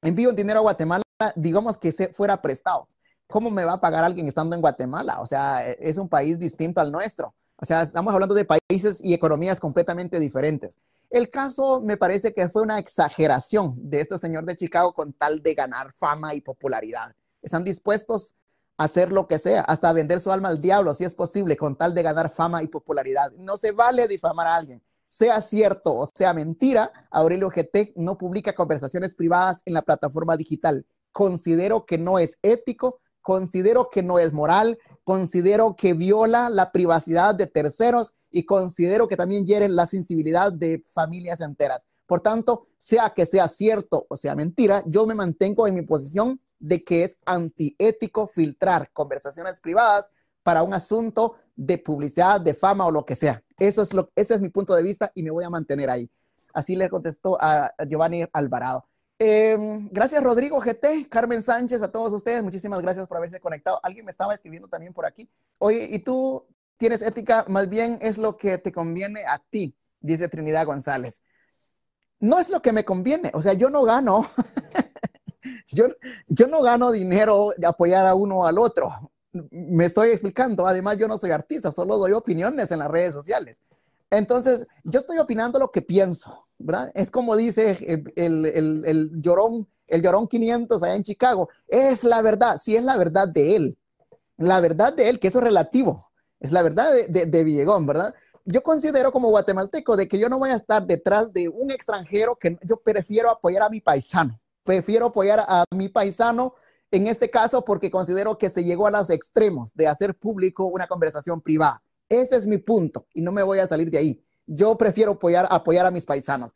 envío dinero a Guatemala, digamos que se fuera prestado. ¿Cómo me va a pagar alguien estando en Guatemala? O sea, e, es un país distinto al nuestro. O sea, estamos hablando de países y economías completamente diferentes. El caso me parece que fue una exageración de este señor de Chicago con tal de ganar fama y popularidad. Están dispuestos a hacer lo que sea, hasta vender su alma al diablo, si es posible, con tal de ganar fama y popularidad. No se vale difamar a alguien. Sea cierto o sea mentira, Aurelio GT no publica conversaciones privadas en la plataforma digital. Considero que no es ético, considero que no es moral, considero que viola la privacidad de terceros y considero que también hiere la sensibilidad de familias enteras. Por tanto, sea que sea cierto o sea mentira, yo me mantengo en mi posición de que es antiético filtrar conversaciones privadas para un asunto de publicidad, de fama o lo que sea. Eso es lo, ese es mi punto de vista y me voy a mantener ahí. Así le contestó a Giovanni Alvarado. Em, gracias Rodrigo GT, Carmen Sánchez, a todos ustedes. Muchísimas gracias por haberse conectado. Alguien me estaba escribiendo también por aquí. Oye, ¿y tú tienes ética? Más bien es lo que te conviene a ti, dice Trinidad González. No es lo que me conviene. O sea, yo no gano. yo, yo no gano dinero de apoyar a uno o al otro me estoy explicando. Además, yo no soy artista, solo doy opiniones en las redes sociales. Entonces, yo estoy opinando lo que pienso, ¿verdad? Es como dice el, llorón, el llorón 500 allá en Chicago. Es la verdad, si es la verdad de él. La verdad de él, que eso es relativo. Es la verdad de, de, de Villegón, ¿verdad? Yo considero como guatemalteco de que yo no voy a estar detrás de un extranjero que yo prefiero apoyar a mi paisano. Prefiero apoyar a mi paisano en este caso porque considero que se llegó a los extremos de hacer público una conversación privada. Ese es mi punto y no me voy a salir de ahí. Yo prefiero apoyar, apoyar a mis paisanos.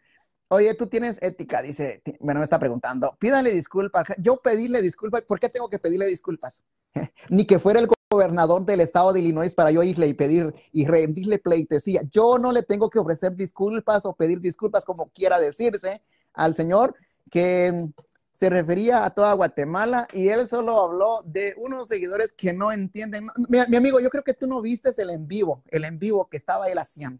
Oye, tú tienes ética, dice, bueno, me está preguntando, Pídale disculpas. Yo pedirle disculpas, ¿por qué tengo que pedirle disculpas? Ni que fuera el gobernador del estado de Illinois para yo irle y pedir y rendirle pleitesía. Yo no le tengo que ofrecer disculpas o pedir disculpas, como quiera decirse, al señor que se refería a toda Guatemala y él solo habló de unos seguidores que no entienden. Mi, amigo, yo creo que tú no viste el en vivo, el en vivo que estaba él haciendo.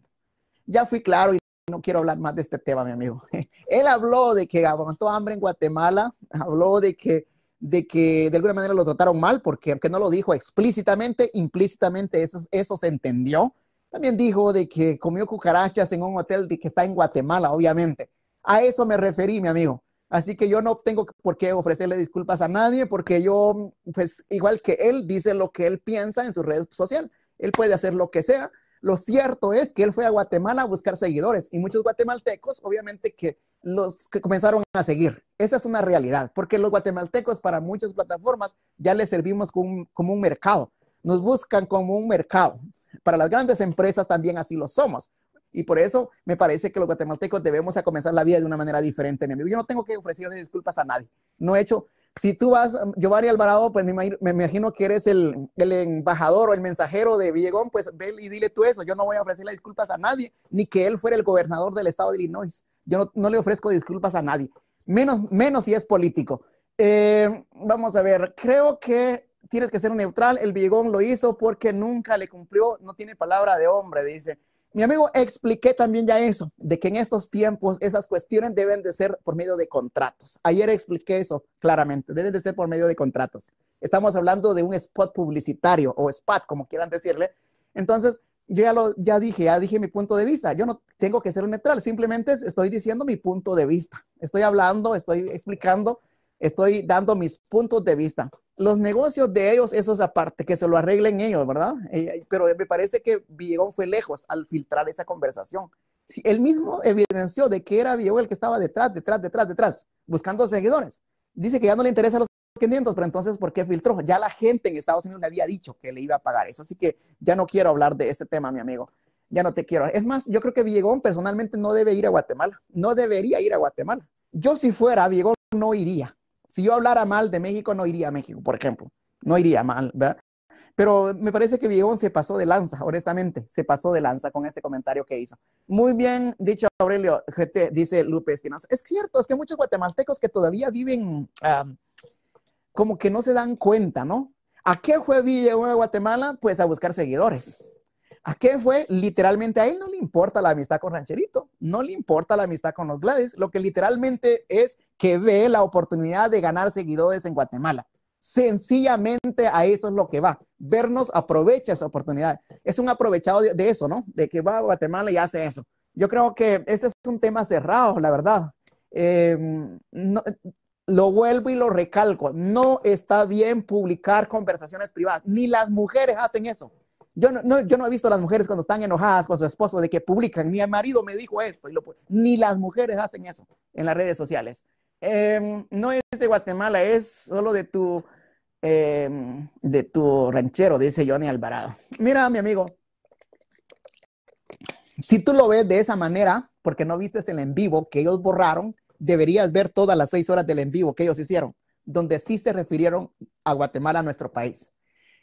Ya fui claro y no quiero hablar más de este tema, mi amigo. Él habló de que aguantó hambre en Guatemala, habló de que de que de alguna manera lo trataron mal, porque aunque no lo dijo explícitamente, implícitamente eso, eso se entendió. También dijo de que comió cucarachas en un hotel de que está en Guatemala, obviamente. A eso me referí, mi amigo. Así que yo no tengo por qué ofrecerle disculpas a nadie porque yo, pues igual que él, dice lo que él piensa en su red social. Él puede hacer lo que sea. Lo cierto es que él fue a Guatemala a buscar seguidores y muchos guatemaltecos, obviamente, que los que comenzaron a seguir. Esa es una realidad, porque los guatemaltecos para muchas plataformas ya les servimos como un mercado. Nos buscan como un mercado. Para las grandes empresas también así lo somos. Y por eso me parece que los guatemaltecos debemos a comenzar la vida de una manera diferente, mi amigo. Yo no tengo que ofrecerle disculpas a nadie. No he hecho. Si tú vas, um, Giovanni Alvarado, pues me imagino, que eres el, embajador o el mensajero de Villegón, pues ve y dile tú eso. Yo no voy a ofrecerle disculpas a nadie, ni que él fuera el gobernador del estado de Illinois. Yo no, le ofrezco disculpas a nadie, menos, menos si es político. Eh, vamos a ver, creo que tienes que ser neutral. El Villegón lo hizo porque nunca le cumplió, no tiene palabra de hombre, dice. Mi amigo, expliqué también ya eso, de que en estos tiempos esas cuestiones deben de ser por medio de contratos. Ayer expliqué eso claramente, deben de ser por medio de contratos. Estamos hablando de un spot publicitario o spot, como quieran decirle. Entonces, yo ya lo ya dije, ya dije mi punto de vista. Yo no tengo que ser neutral, simplemente estoy diciendo mi punto de vista. Estoy hablando, estoy explicando estoy dando mis puntos de vista. Los negocios de ellos, eso aparte, que se lo arreglen ellos, ¿verdad? Eh, eh, pero me parece que Villegón fue lejos al filtrar esa conversación. Si él mismo evidenció de que era Villegón el que estaba detrás, detrás, detrás, detrás, buscando seguidores. Dice que ya no le interesa a los 500, pero entonces, ¿por qué filtró? Ya la gente en Estados Unidos le había dicho que le iba a pagar eso, así que ya no quiero hablar de este tema, mi amigo ya no te quiero. Es más, yo creo que Villegón personalmente no debe ir a Guatemala, no debería ir a Guatemala. Yo si fuera Villegón no iría, si yo hablara mal de México, no iría a México, por ejemplo. No iría mal, ¿verdad? Pero me parece que Villagón se pasó de lanza, honestamente, se pasó de lanza con este comentario que hizo. Muy bien dicho, Aurelio, GT, dice Lupe Espinosa. Es cierto, es que muchos guatemaltecos que todavía viven ah, como que no se dan cuenta, ¿no? ¿A qué fue Villagón a Guatemala? Pues a buscar seguidores. ¿A qué fue? Literalmente a él no le importa la amistad con Rancherito, no le importa la amistad con los Gladys, lo que literalmente es que ve la oportunidad de ganar seguidores en Guatemala. Sencillamente a eso es lo que va. Vernos aprovecha esa oportunidad. Es un aprovechado de, eso, ¿no? De que va a Guatemala y hace eso. Yo creo que ese es un tema cerrado, la verdad. Em, lo vuelvo y lo recalco, no está bien publicar conversaciones privadas, ni las mujeres hacen eso. Yo no, he visto a las mujeres cuando están enojadas con su esposo de que publican, mi marido me dijo esto, y ni las mujeres hacen eso en las redes sociales. Em, no es de Guatemala, es solo de tu, em, de tu ranchero, dice Johnny Alvarado. Mira, mi amigo, si tú lo ves de esa manera, porque no viste el en vivo que ellos borraron, deberías ver todas las seis horas del en vivo que ellos hicieron, donde sí se refirieron a Guatemala, a nuestro país.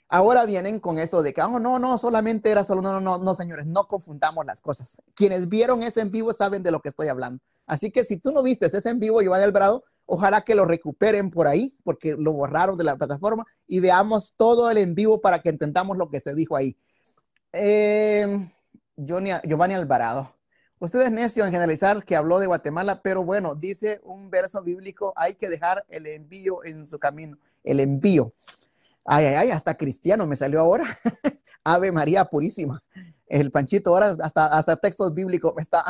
Ahora vienen con eso de que, oh, no, no, solamente era solo, no, no, no, señores, no confundamos las cosas. Quienes vieron ese en vivo saben de lo que estoy hablando. Así que si tú no viste ese en vivo, Giovanni Alvarado, ojalá que lo recuperen por ahí, porque lo borraron de la plataforma y veamos todo el en vivo para que entendamos lo que se dijo ahí. Em, Giovanni Alvarado, usted es necio en generalizar que habló de Guatemala, pero bueno, dice un verso bíblico, hay que dejar el envío en su camino, el envío. Ay, ay, ay, hasta cristiano me salió ahora. Ave María Purísima. El Panchito ahora hasta, hasta textos bíblicos me está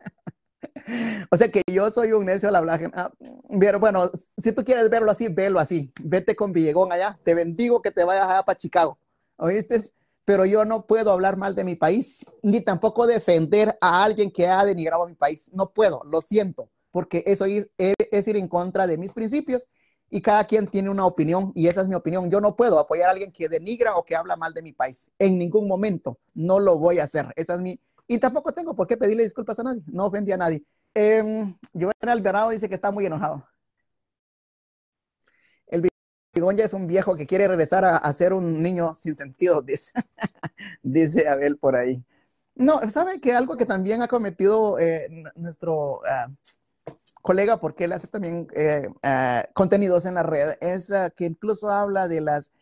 o sea que yo soy un necio al hablar. Ah, pero bueno, si tú quieres verlo así, velo así. Vete con Villegón allá. Te bendigo que te vayas allá para Chicago. ¿Oíste? Pero yo no puedo hablar mal de mi país, ni tampoco defender a alguien que ha denigrado a mi país. No puedo, lo siento, porque eso es ir en contra de mis principios y cada quien tiene una opinión y esa es mi opinión. Yo no puedo apoyar a alguien que denigra o que habla mal de mi país. En ningún momento no lo voy a hacer. Esa es mi... Y tampoco tengo por qué pedirle disculpas a nadie. No ofendí a nadie. Eh, em, Giovanni Alvarado dice que está muy enojado. El Bigón ya es un viejo que quiere regresar a, ser un niño sin sentido, dice, dice Abel por ahí. No, ¿sabe que algo que también ha cometido eh, nuestro... Ah, colega, porque él hace también eh, eh, contenidos en la red, es eh, que incluso habla de las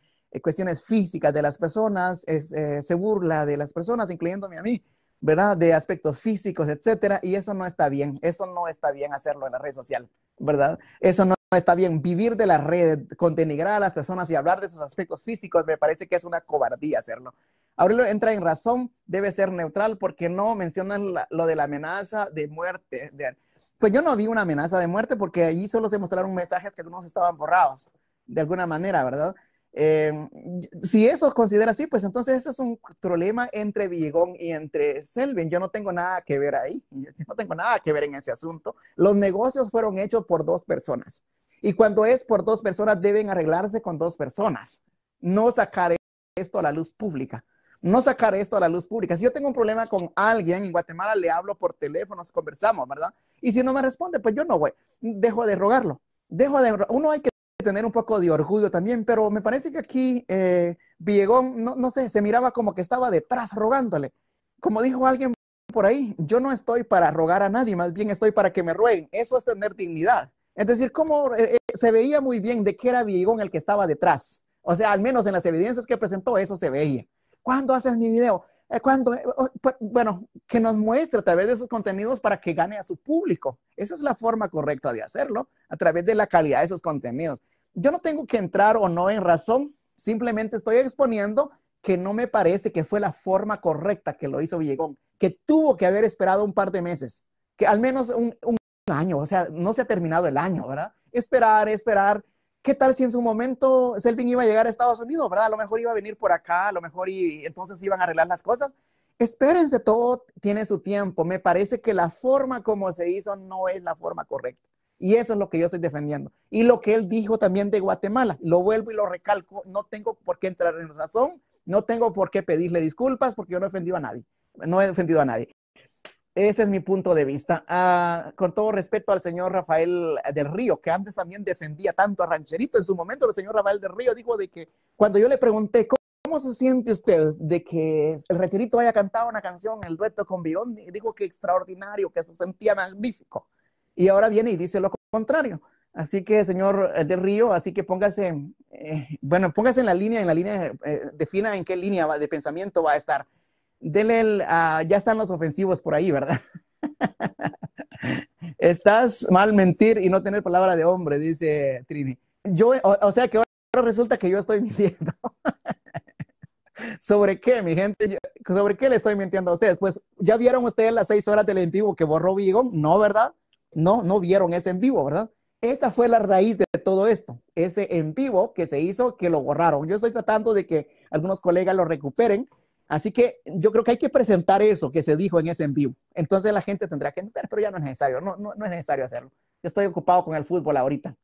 cuestiones físicas de las personas, es, se burla de las personas, incluyéndome a mí, ¿verdad? De aspectos físicos, etcétera, y eso no está bien, eso no está bien hacerlo en la red social, ¿verdad? Eso no está bien. Vivir de la red, contenigrar a las personas y hablar de sus aspectos físicos, me parece que es una cobardía hacerlo. Abril, entra en razón, debe ser neutral porque no mencionan lo de la amenaza de muerte. De, pues yo no vi una amenaza de muerte porque allí solo se mostraron mensajes que algunos estaban borrados, de alguna manera, ¿verdad? Em, si eso considera así, pues entonces ese es un problema entre Villegón y entre Selvin. Yo no tengo nada que ver ahí, yo no tengo nada que ver en ese asunto. Los negocios fueron hechos por dos personas. Y cuando es por dos personas, deben arreglarse con dos personas, no sacar esto a la luz pública no sacar esto a la luz pública. Si yo tengo un problema con alguien en Guatemala, le hablo por teléfono, conversamos, ¿verdad? Y si no me responde, pues yo no voy, dejo de rogarlo. Dejo de, uno hay que tener un poco de orgullo también, pero me parece que aquí eh, Villegón, no, sé, se miraba como que estaba detrás rogándole. Como dijo alguien por ahí, yo no estoy para rogar a nadie, más bien estoy para que me rueguen. Eso es tener dignidad. Es decir, cómo eh, eh, se veía muy bien de que era Villegón el que estaba detrás. O sea, al menos en las evidencias que presentó, eso se veía. ¿Cuándo haces mi video? Eh, ¿Cuándo? Eh, oh, pues, bueno, que nos muestre a través de sus contenidos para que gane a su público. Esa es la forma correcta de hacerlo, a través de la calidad de esos contenidos. Yo no tengo que entrar o no en razón, simplemente estoy exponiendo que no me parece que fue la forma correcta que lo hizo Villegón, que tuvo que haber esperado un par de meses, que al menos un, un año, o sea, no se ha terminado el año, ¿verdad? Esperar, esperar, ¿qué tal si en su momento Selvin iba a llegar a Estados Unidos, verdad? A lo mejor iba a venir por acá, a lo mejor y, entonces iban a arreglar las cosas. Espérense, todo tiene su tiempo. Me parece que la forma como se hizo no es la forma correcta. Y eso es lo que yo estoy defendiendo. Y lo que él dijo también de Guatemala, lo vuelvo y lo recalco, no tengo por qué entrar en razón, no tengo por qué pedirle disculpas porque yo no he ofendido a nadie, no he ofendido a nadie. Este es mi punto de vista. Ah, con todo respeto al señor Rafael del Río, que antes también defendía tanto a Rancherito, en su momento el señor Rafael del Río dijo de que cuando yo le pregunté cómo se siente usted de que el Rancherito haya cantado una canción, el dueto con Biondi? Dijo que extraordinario, que se sentía magnífico. Y ahora viene y dice lo contrario. Así que, señor eh, del Río, así que póngase, eh, bueno, póngase en la línea, en la línea, eh, defina en qué línea de pensamiento va a estar dele ah, ya están los ofensivos por ahí, ¿verdad? Estás mal mentir y no tener palabra de hombre, dice Trini. Yo, o, sea que ahora resulta que yo estoy mintiendo. ¿Sobre qué, mi gente? ¿Sobre qué le estoy mintiendo a ustedes? Pues, ¿ya vieron ustedes las seis horas del en vivo que borró Vigo. No, ¿verdad? No, no vieron ese en vivo, ¿verdad? Esta fue la raíz de todo esto, ese en vivo que se hizo, que lo borraron. Yo estoy tratando de que algunos colegas lo recuperen, Así que yo creo que hay que presentar eso que se dijo en ese envío. Entonces la gente tendrá que entender, pero ya no es necesario, no, no, es necesario hacerlo. Yo estoy ocupado con el fútbol ahorita.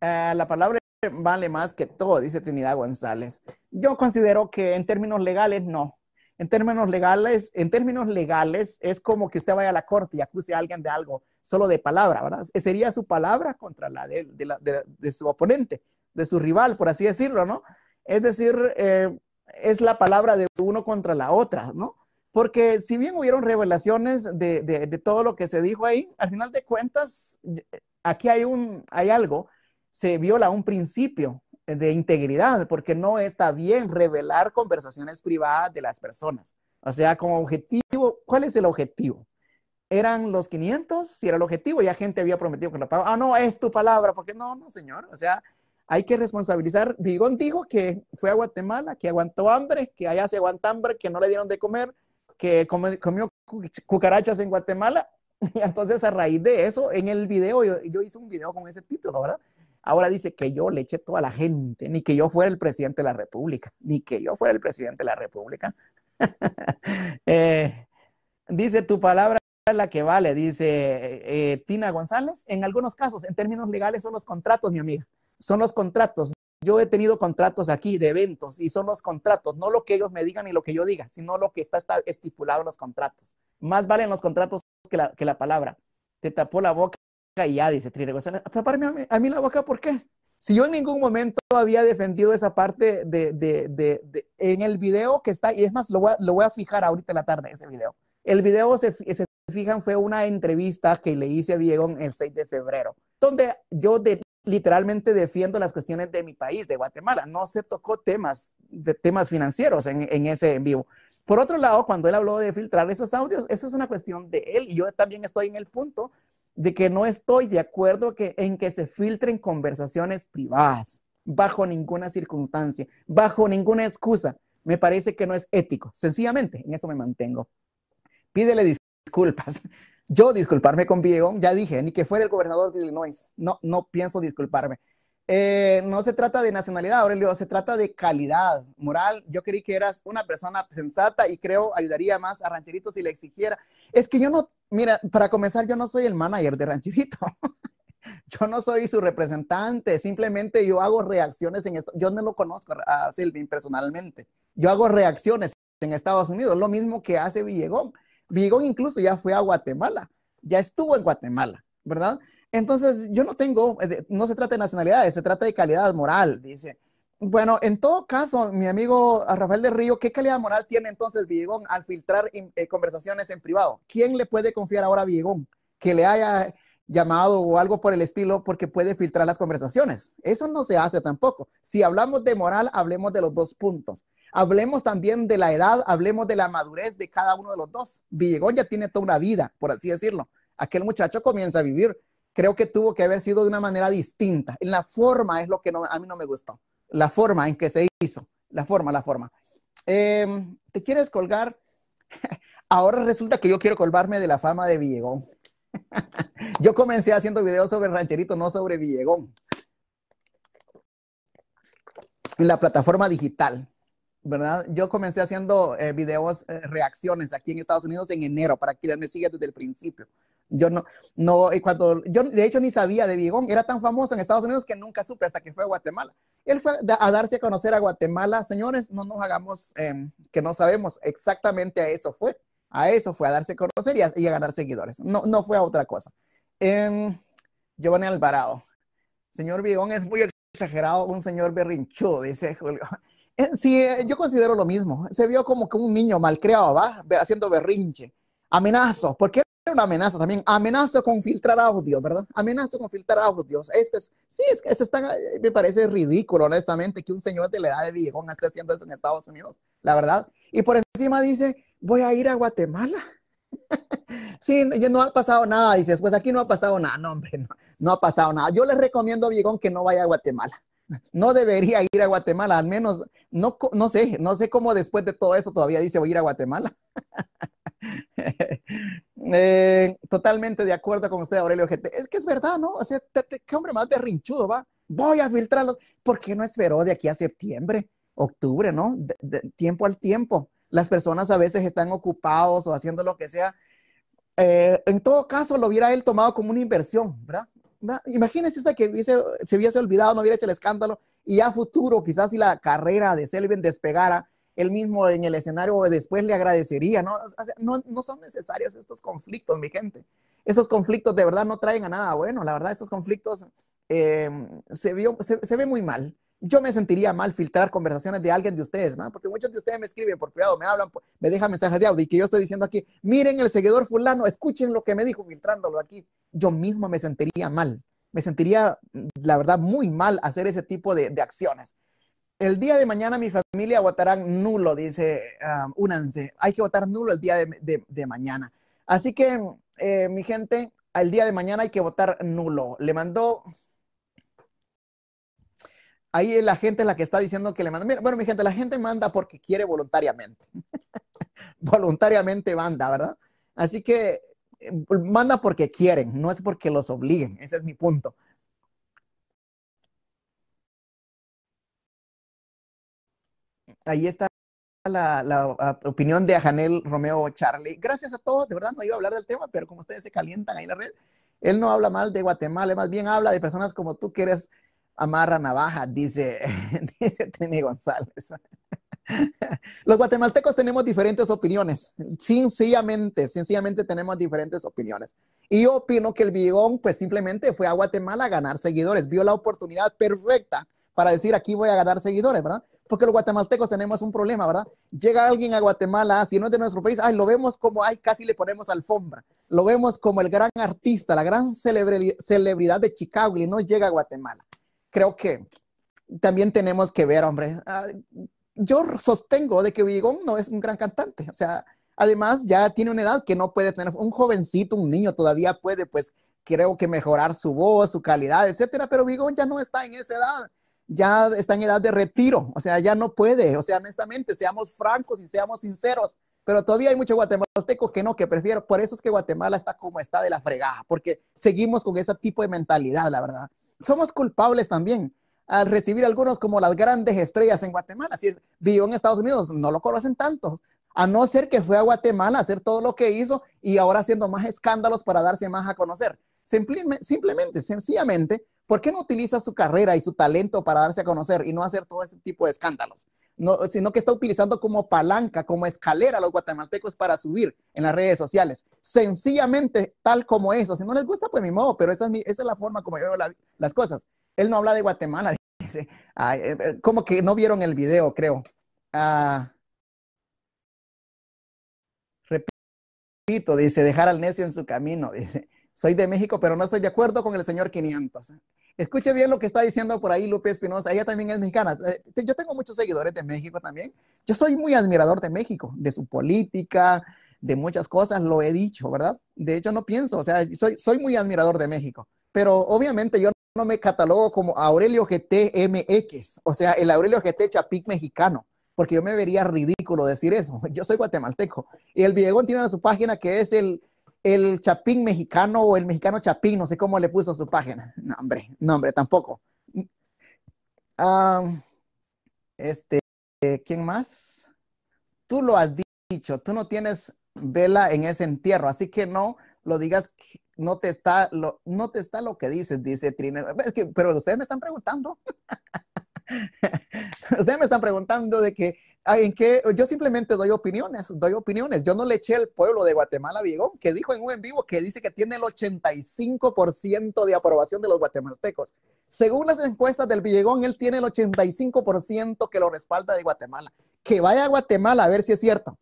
Eh, la palabra vale más que todo, dice Trinidad González. Yo considero que en términos legales no. En términos legales, en términos legales es como que usted vaya a la corte y acuse a alguien de algo solo de palabra, ¿verdad? E-, sería su palabra contra la de, su oponente, de su rival, por así decirlo, ¿no? Es decir, eh, es la palabra de uno contra la otra, ¿no? Porque si bien hubieron revelaciones de, todo lo que se dijo ahí, al final de cuentas, aquí hay, un, hay algo, se viola un principio de integridad, porque no está bien revelar conversaciones privadas de las personas. O sea, como objetivo, ¿cuál es el objetivo? ¿Eran los 500? Si era el objetivo, ya gente había prometido que lo pagó Ah, no, es tu palabra, porque no, no, señor. O sea, hay que responsabilizar. Vigón dijo que fue a Guatemala, que aguantó hambre, que allá se aguanta hambre, que no le dieron de comer, que comió cucarachas en Guatemala. Entonces, a raíz de eso, en el video, yo, hice un video con ese título, ¿verdad? Ahora dice que yo le eché toda la gente, ni que yo fuera el presidente de la República, ni que yo fuera el presidente de la República. Eh, dice tu palabra es la que vale, dice eh, eh, Tina González. En algunos casos, en términos legales, son los contratos, mi amiga son los contratos. Yo he tenido contratos aquí de eventos y son los contratos, no lo que ellos me digan ni lo que yo diga, sino lo que está estipulado en los contratos. Más valen los contratos que la, que la palabra. Te tapó la boca y ya dice Trigo, taparme a mí, la boca, ¿por qué? Si yo en ningún momento había defendido esa parte de, en el video que está, y es más, lo voy, a, a fijar ahorita en la tarde, ese video. El video, se, se fijan, fue una entrevista que le hice a Diego el 6 de febrero, donde yo de, literalmente defiendo las cuestiones de mi país, de Guatemala. No se tocó temas, de temas financieros en, ese en vivo. Por otro lado, cuando él habló de filtrar esos audios, eso es una cuestión de él y yo también estoy en el punto de que no estoy de acuerdo en que se filtren conversaciones privadas bajo ninguna circunstancia, bajo ninguna excusa. Me parece que no es ético. Sencillamente, en eso me mantengo. Pídele disculpas yo disculparme con Villegón, ya dije, ni que fuera el gobernador de Illinois, no, no pienso disculparme. Eh, no se trata de nacionalidad, Aurelio, se trata de calidad moral. Yo creí que eras una persona sensata y creo ayudaría más a Rancherito si le exigiera. Es que yo no, mira, para comenzar, yo no soy el manager de Rancherito. yo no soy su representante, simplemente yo hago reacciones en esto. Yo no lo conozco a Silvin personalmente. Yo hago reacciones en Estados Unidos, lo mismo que hace Villegón. Vigón incluso ya fue a Guatemala, ya estuvo en Guatemala, ¿verdad? Entonces, yo no tengo, eh, no se trata de nacionalidades, se trata de calidad moral, dice. Bueno, en todo caso, mi amigo Rafael de Río, ¿qué calidad moral tiene entonces Vigón al filtrar eh, conversaciones en privado? ¿Quién le puede confiar ahora a Vigón que le haya llamado o algo por el estilo porque puede filtrar las conversaciones. Eso no se hace tampoco. Si hablamos de moral, hablemos de los dos puntos. Hablemos también de la edad, hablemos de la madurez de cada uno de los dos. Villegón ya tiene toda una vida, por así decirlo. Aquel muchacho comienza a vivir. Creo que tuvo que haber sido de una manera distinta. En la forma es lo que a mí no me gustó. La forma en que se hizo. La forma, la forma. Em, ¿Te quieres colgar? Ahora resulta que yo quiero colgarme de la fama de Villegón. Yo comencé haciendo videos sobre Rancherito, no sobre Villegón. En la plataforma digital, ¿verdad? Yo comencé haciendo eh, videos, eh, reacciones aquí en Estados Unidos en enero, para que me siguen desde el principio. Yo no, no, y cuando, yo de hecho ni sabía de Villegón, era tan famoso en Estados Unidos que nunca supe hasta que fue a Guatemala. Él fue a darse a conocer a Guatemala, señores, no nos hagamos em, que no sabemos exactamente a eso fue, a eso fue a darse a conocer y a, y a ganar seguidores, no, no fue a otra cosa. Eh, Giovanni Alvarado. Señor Vigón es muy exagerado, un señor berrinchudo, dice Julio. Sí, eh, yo considero lo mismo. Se vio como que un niño malcriado, ¿va? Haciendo berrinche. Amenazo, porque era una amenaza también. Amenazo con filtrar audio, ¿verdad? Amenazo con filtrar audios. Este es, sí, es que se este eh, me parece ridículo, honestamente, que un señor de la edad de Vigón esté haciendo eso en Estados Unidos, la verdad. Y por encima dice, voy a ir a Guatemala. sí, no ha pasado nada, dices, pues aquí no ha pasado nada, no, hombre, no, ha pasado nada. Yo les recomiendo a Vigón que no vaya a Guatemala. No debería ir a Guatemala, al menos, no, no sé, no sé cómo después de todo eso todavía dice voy a ir a Guatemala. Eh, totalmente de acuerdo con usted, Aurelio GT. Es que es verdad, ¿no? O sea, qué hombre más berrinchudo, va. Voy a filtrarlos. ¿Por qué no esperó de aquí a septiembre, octubre, no? tiempo al tiempo. Las personas a veces están ocupados o haciendo lo que sea eh, en todo caso, lo hubiera él tomado como una inversión, ¿verdad? Imagínense que se hubiese olvidado, no hubiera hecho el escándalo y ya a futuro, quizás si la carrera de Selvin despegara, él mismo en el escenario después le agradecería, ¿no? no, son necesarios estos conflictos, mi gente. Esos conflictos de verdad no traen a nada bueno, la verdad, estos conflictos eh, se, se, ve muy mal yo me sentiría mal filtrar conversaciones de alguien de ustedes, ¿no? porque muchos de ustedes me escriben por cuidado, me hablan, me dejan mensajes de audio y que yo estoy diciendo aquí, miren el seguidor fulano, escuchen lo que me dijo filtrándolo aquí. Yo mismo me sentiría mal, me sentiría, mm, la verdad, muy mal hacer ese tipo de, acciones. El día de mañana mi familia votará nulo, dice, ah, únanse, hay que votar nulo el día de, mañana. Así que, eh, mi gente, el día de mañana hay que votar nulo. Le mandó ahí la gente es la que está diciendo que le manda. bueno, mi gente, la gente manda porque quiere voluntariamente. voluntariamente manda, ¿verdad? Así que eh, manda porque quieren, no es porque los obliguen. Ese es mi punto. Ahí está la, la ah, opinión de Ajanel Romeo Charlie. Gracias a todos, de verdad no iba a hablar del tema, pero como ustedes se calientan ahí en la red, él no habla mal de Guatemala, más bien habla de personas como tú que eres amarra navaja, dice, dice González. Los guatemaltecos tenemos diferentes opiniones, sencillamente, sencillamente tenemos diferentes opiniones. Y yo opino que el Bigón, pues simplemente fue a Guatemala a ganar seguidores, vio la oportunidad perfecta para decir aquí voy a ganar seguidores, ¿verdad? Porque los guatemaltecos tenemos un problema, ¿verdad? Llega alguien a Guatemala, si no es de nuestro país, ay, lo vemos como, ay, casi le ponemos alfombra, lo vemos como el gran artista, la gran celebridad de Chicago y no llega a Guatemala creo que también tenemos que ver, hombre, ah, yo sostengo de que Bigón no es un gran cantante, o sea, además ya tiene una edad que no puede tener, un jovencito, un niño todavía puede, pues creo que mejorar su voz, su calidad, etcétera, pero Bigón ya no está en esa edad, ya está en edad de retiro, o sea, ya no puede, o sea, honestamente, seamos francos y seamos sinceros, pero todavía hay muchos guatemaltecos que no, que prefiero, por eso es que Guatemala está como está de la fregada, porque seguimos con ese tipo de mentalidad, la verdad somos culpables también al recibir algunos como las grandes estrellas en Guatemala. Si es, vivió en Estados Unidos, no lo conocen tanto. A no ser que fue a Guatemala a hacer todo lo que hizo y ahora haciendo más escándalos para darse más a conocer. simplemente, sencillamente, ¿por qué no utiliza su carrera y su talento para darse a conocer y no hacer todo ese tipo de escándalos? sino que está utilizando como palanca, como escalera a los guatemaltecos para subir en las redes sociales. Sencillamente tal como eso. Si no les gusta, pues mi modo, pero esa es, la forma como yo veo las cosas. Él no habla de Guatemala, dice, eh, eh, como que no vieron el video, creo. Ah. repito, dice, dejar al necio en su camino, dice. Soy de México, pero no estoy de acuerdo con el señor 500. Escuche bien lo que está diciendo por ahí Lupe Espinosa. Ella también es mexicana. Eh, yo tengo muchos seguidores de México también. Yo soy muy admirador de México, de su política, de muchas cosas. Lo he dicho, ¿verdad? De hecho, no pienso. O sea, soy, soy muy admirador de México. Pero obviamente yo no me catalogo como Aurelio GTMX, o sea, el Aurelio GT Chapic mexicano, porque yo me vería ridículo decir eso. Yo soy guatemalteco. Y el Viegón tiene en su página que es el el Chapín mexicano o el mexicano Chapín, no sé cómo le puso a su página. No, hombre, no, hombre, tampoco. este, ¿quién más? Tú lo has dicho, tú no tienes vela en ese entierro, así que no lo digas, no te está lo, no te está lo que dices, dice Trina. pero ustedes me están preguntando. ustedes me están preguntando de que Ah, que yo simplemente doy opiniones, doy opiniones. Yo no le eché el pueblo de Guatemala a que dijo en un en vivo que dice que tiene el 85% de aprobación de los guatemaltecos. Según las encuestas del Villegón, él tiene el 85% que lo respalda de Guatemala. Que vaya a Guatemala a ver si es cierto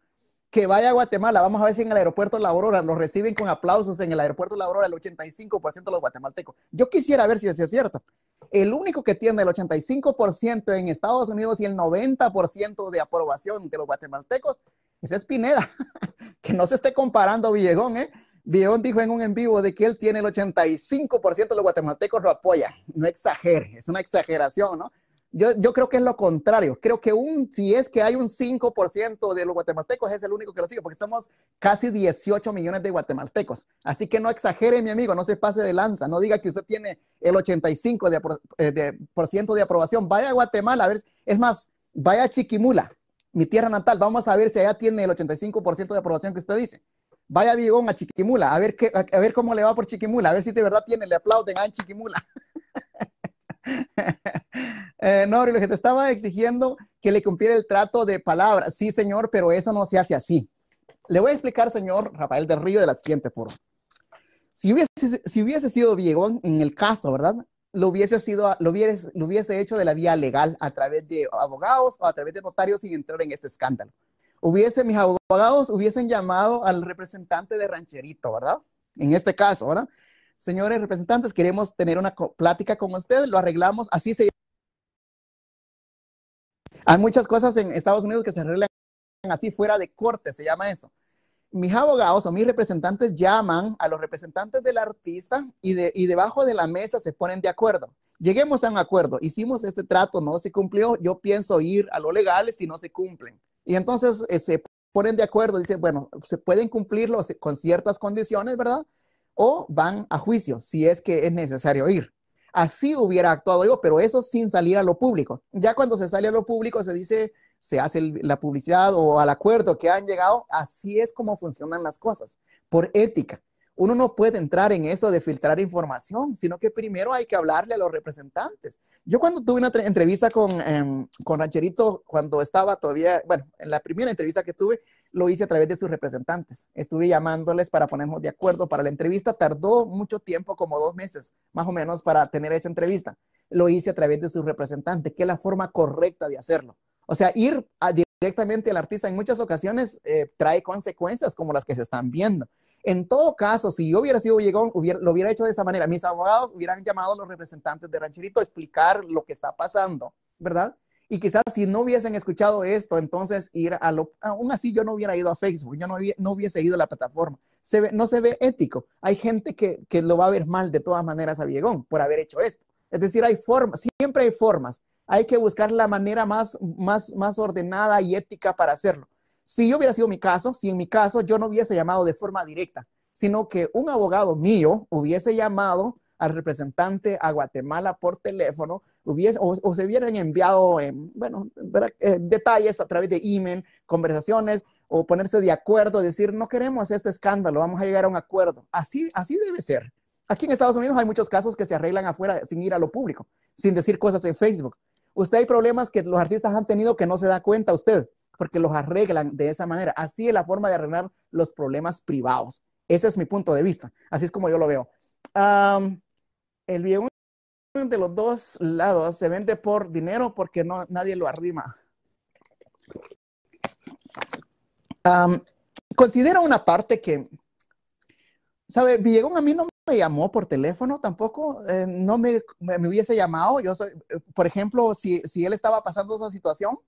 que vaya a Guatemala. Vamos a ver si en el aeropuerto La Aurora lo reciben con aplausos en el aeropuerto La Aurora el 85% de los guatemaltecos. Yo quisiera ver si eso es cierto. El único que tiene el 85% en Estados Unidos y el 90% de aprobación de los guatemaltecos es Espineda que no se esté comparando a Villegón, ¿eh? Villegón dijo en un en vivo de que él tiene el 85% de los guatemaltecos lo apoya, No exagere, es una exageración, ¿no? Yo, creo que es lo contrario. Creo que un, si es que hay un 5% de los guatemaltecos, es el único que lo sigue, porque somos casi 18 millones de guatemaltecos. Así que no exagere, mi amigo, no se pase de lanza, no diga que usted tiene el 85% eh, de, por de aprobación. Vaya a Guatemala, a ver, es más, vaya a Chiquimula, mi tierra natal, vamos a ver si allá tiene el 85% de aprobación que usted dice. Vaya a Vigón a Chiquimula, a ver, qué, a, a ver cómo le va por Chiquimula, a ver si de verdad tiene, le aplauden a Chiquimula. Eh, no, lo que te estaba exigiendo que le cumpliera el trato de palabra. Sí, señor, pero eso no se hace así. Le voy a explicar, señor Rafael del Río, de la siguiente forma. Si hubiese, si hubiese sido Diego, en el caso, ¿verdad? Lo hubiese, sido, lo, lo hubiese hecho de la vía legal a través de abogados o a través de notarios sin entrar en este escándalo. Hubiese, mis abogados hubiesen llamado al representante de rancherito, ¿verdad? En este caso, ¿verdad? señores representantes, queremos tener una plática con ustedes, lo arreglamos, así se... Hay muchas cosas en Estados Unidos que se arreglan así fuera de corte, se llama eso. Mis abogados o mis representantes llaman a los representantes del artista y, debajo de la mesa se ponen de acuerdo. Lleguemos a un acuerdo, hicimos este trato, no se cumplió, yo pienso ir a lo legal si no se cumplen. Y entonces eh, se ponen de acuerdo, dicen, bueno, se pueden cumplirlo con ciertas condiciones, ¿verdad? o van a juicio si es que es necesario ir. Así hubiera actuado yo, pero eso sin salir a lo público. Ya cuando se sale a lo público se dice, se hace la publicidad o al acuerdo que han llegado, así es como funcionan las cosas, por ética. Uno no puede entrar en esto de filtrar información, sino que primero hay que hablarle a los representantes. Yo cuando tuve una entrevista con, em, con Rancherito, cuando estaba todavía, bueno, en la primera entrevista que tuve, lo hice a través de sus representantes. Estuve llamándoles para ponernos de acuerdo para la entrevista. Tardó mucho tiempo, como dos meses más o menos, para tener esa entrevista. Lo hice a través de sus representantes, que es la forma correcta de hacerlo. O sea, ir directamente al artista en muchas ocasiones eh, trae consecuencias como las que se están viendo. En todo caso, si yo hubiera sido Villegón, lo hubiera hecho de esa manera. Mis abogados hubieran llamado a los representantes de Rancherito a explicar lo que está pasando, ¿verdad? Y quizás si no hubiesen escuchado esto, entonces ir a lo... Aún así yo no hubiera ido a Facebook, yo no, hubiese, no hubiese ido a la plataforma. no se ve ético. Hay gente que, lo va a ver mal de todas maneras a Viegón por haber hecho esto. Es decir, hay formas, siempre hay formas. Hay que buscar la manera más, más, más ordenada y ética para hacerlo. Si yo hubiera sido mi caso, si en mi caso yo no hubiese llamado de forma directa, sino que un abogado mío hubiese llamado al representante a Guatemala por teléfono hubiese, o, se hubieran enviado, bueno, eh, detalles a través de email, conversaciones, o ponerse de acuerdo, decir, no queremos este escándalo, vamos a llegar a un acuerdo. Así, así debe ser. Aquí en Estados Unidos hay muchos casos que se arreglan afuera sin ir a lo público, sin decir cosas en Facebook. Usted hay problemas que los artistas han tenido que no se da cuenta usted, porque los arreglan de esa manera. Así es la forma de arreglar los problemas privados. Ese es mi punto de vista. Así es como yo lo veo. el viejo de los dos lados. Se vende por dinero porque no, nadie lo arrima. Considero considera una parte que, ¿sabe? Villegón a mí no me llamó por teléfono tampoco, eh, no me, hubiese llamado. Yo eh, por ejemplo, si él estaba pasando esa situación,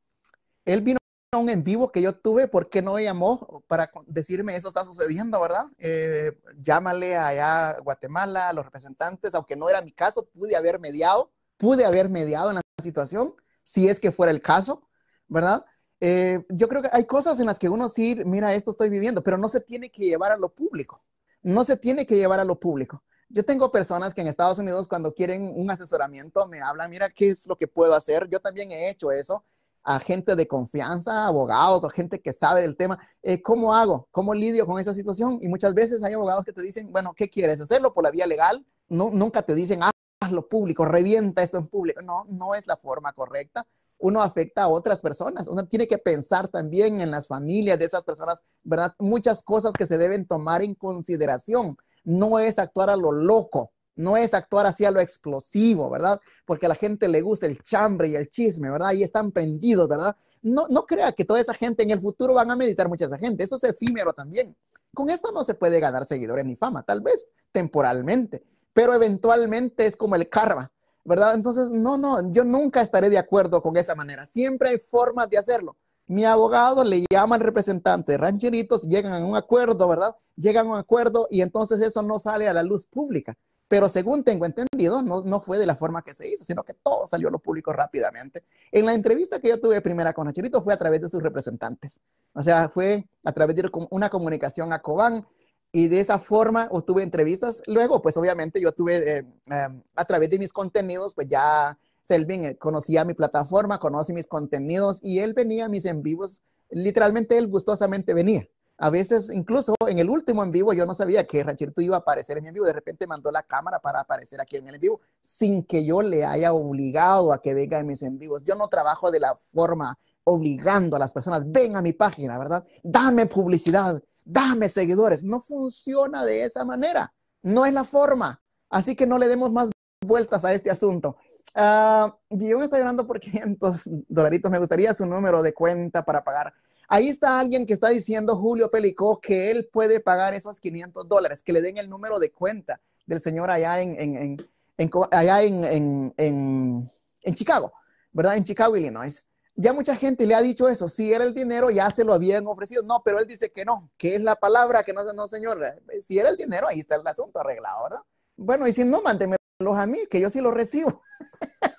él vino un en vivo que yo tuve, ¿por qué no llamó para decirme eso está sucediendo, verdad? Eh, llámale allá a Guatemala, a los representantes, aunque no era mi caso, pude haber mediado, pude haber mediado en la situación, si es que fuera el caso, ¿verdad? Eh, yo creo que hay cosas en las que uno sí, mira, esto estoy viviendo, pero no se tiene que llevar a lo público, no se tiene que llevar a lo público. Yo tengo personas que en Estados Unidos cuando quieren un asesoramiento me hablan, mira, ¿qué es lo que puedo hacer? Yo también he hecho eso a gente de confianza, abogados o gente que sabe del tema, eh, ¿cómo hago? ¿Cómo lidio con esa situación? Y muchas veces hay abogados que te dicen, bueno, ¿qué quieres? ¿Hacerlo por la vía legal? No, nunca te dicen, hazlo público, revienta esto en público. No, no es la forma correcta. Uno afecta a otras personas. Uno tiene que pensar también en las familias de esas personas, ¿verdad? Muchas cosas que se deben tomar en consideración. No es actuar a lo loco, no es actuar así a lo explosivo, ¿verdad? Porque a la gente le gusta el chambre y el chisme, ¿verdad? Y están prendidos, ¿verdad? No, no crea que toda esa gente en el futuro van a meditar mucha esa gente. Eso es efímero también. Con esto no se puede ganar seguidores ni fama, tal vez temporalmente, pero eventualmente es como el karma, ¿verdad? Entonces, no, no, yo nunca estaré de acuerdo con esa manera. Siempre hay formas de hacerlo. Mi abogado le llama al representante, rancheritos, llegan a un acuerdo, ¿verdad? Llegan a un acuerdo y entonces eso no sale a la luz pública pero según tengo entendido, no, fue de la forma que se hizo, sino que todo salió a lo público rápidamente. En la entrevista que yo tuve primera con Nachirito fue a través de sus representantes, o sea, fue a través de una comunicación a Cobán y de esa forma obtuve entrevistas. Luego, pues obviamente yo tuve, eh, em, a través de mis contenidos, pues ya Selvin eh, conocía mi plataforma, conoce mis contenidos y él venía a mis en vivos, literalmente él gustosamente venía. A veces, incluso en el último en vivo, yo no sabía que tú iba a aparecer en mi en vivo. De repente mandó la cámara para aparecer aquí en el en vivo, sin que yo le haya obligado a que venga en mis en vivos. Yo no trabajo de la forma obligando a las personas, ven a mi página, ¿verdad? Dame publicidad, dame seguidores. No funciona de esa manera. No es la forma. Así que no le demos más vueltas a este asunto. Uh, ah, está llorando por 500 dolaritos. Me gustaría su número de cuenta para pagar Ahí está alguien que está diciendo, Julio Pelicó, que él puede pagar esos 500 dólares, que le den el número de cuenta del señor allá en, en, en Chicago, ¿verdad? En Chicago, Illinois. Ya mucha gente le ha dicho eso, si era el dinero ya se lo habían ofrecido, no, pero él dice que no, que es la palabra, que no, no señor, eh, si era el dinero ahí está el asunto arreglado, ¿verdad? Bueno, y si no, manténmelos a mí, que yo sí lo recibo.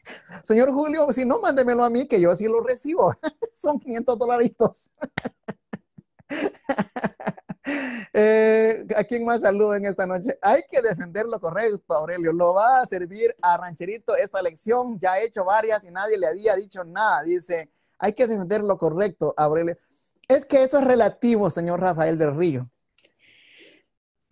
Señor Julio, si no, mándemelo a mí, que yo así lo recibo. Son 500 dolaritos. Eh, ¿A quién más saludo en esta noche? Hay que defender lo correcto, Aurelio. Lo va a servir a Rancherito esta lección. Ya he hecho varias y nadie le había dicho nada. Dice, hay que defender lo correcto, Aurelio. Es que eso es relativo, señor Rafael del Río.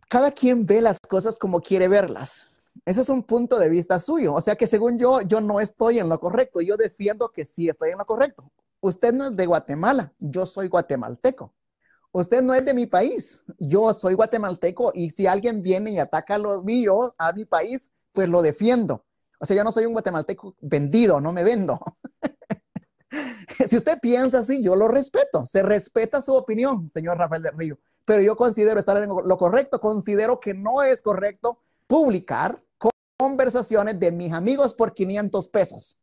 Cada quien ve las cosas como quiere verlas ese es un punto de vista suyo. O sea que según yo, yo no estoy en lo correcto. Yo defiendo que sí estoy en lo correcto. Usted no es de Guatemala, yo soy guatemalteco. Usted no es de mi país, yo soy guatemalteco y si alguien viene y ataca a lo mío, a mi país, pues lo defiendo. O sea, yo no soy un guatemalteco vendido, no me vendo. si usted piensa así, yo lo respeto. Se respeta su opinión, señor Rafael del Río. Pero yo considero estar en lo correcto, considero que no es correcto publicar conversaciones de mis amigos por 500 pesos.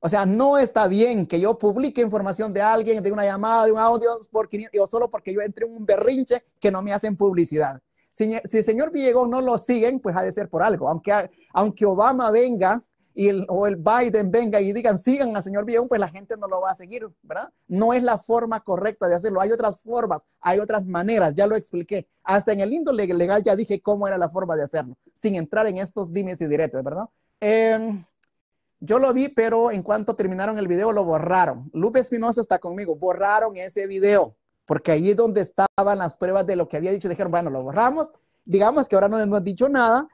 O sea, no está bien que yo publique información de alguien, de una llamada, de un audio, por 500, o solo porque yo entre en un berrinche que no me hacen publicidad. Si, el señor Villegón no lo siguen, pues ha de ser por algo. Aunque, aunque Obama venga y o el Biden venga y digan, sigan al señor Biden, pues la gente no lo va a seguir, ¿verdad? No es la forma correcta de hacerlo. Hay otras formas, hay otras maneras, ya lo expliqué. Hasta en el índole legal ya dije cómo era la forma de hacerlo, sin entrar en estos dimes y diretes, ¿verdad? Em, yo lo vi, pero en cuanto terminaron el video lo borraron. Lupe Espinosa está conmigo, borraron ese video, porque ahí es donde estaban las pruebas de lo que había dicho. Dijeron, bueno, lo borramos, digamos que ahora no hemos dicho nada,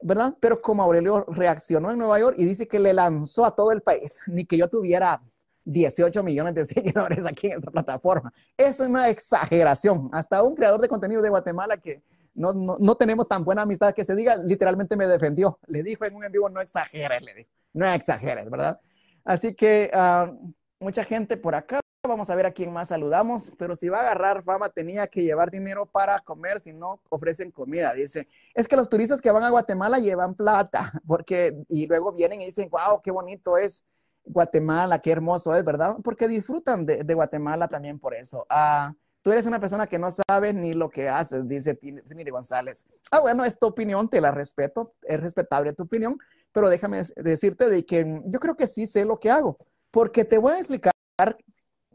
¿verdad? Pero como Aurelio reaccionó en Nueva York y dice que le lanzó a todo el país, ni que yo tuviera 18 millones de seguidores aquí en esta plataforma. Eso es una exageración. Hasta un creador de contenido de Guatemala que no, tenemos tan buena amistad que se diga, literalmente me defendió. Le dijo en un en vivo, no exageres, le dijo, no exageres, ¿verdad? Así que ah, mucha gente por acá. Vamos a ver a quién más saludamos, pero si va a agarrar fama tenía que llevar dinero para comer, si no ofrecen comida. Dice, es que los turistas que van a Guatemala llevan plata, porque y luego vienen y dicen, wow, qué bonito es Guatemala, qué hermoso es, ¿verdad? Porque disfrutan de, Guatemala también por eso. Ah, tú eres una persona que no sabe ni lo que haces, dice mire González. Ah, bueno, es tu opinión, te la respeto, es respetable tu opinión, pero déjame decirte de que mm, yo creo que sí sé lo que hago, porque te voy a explicar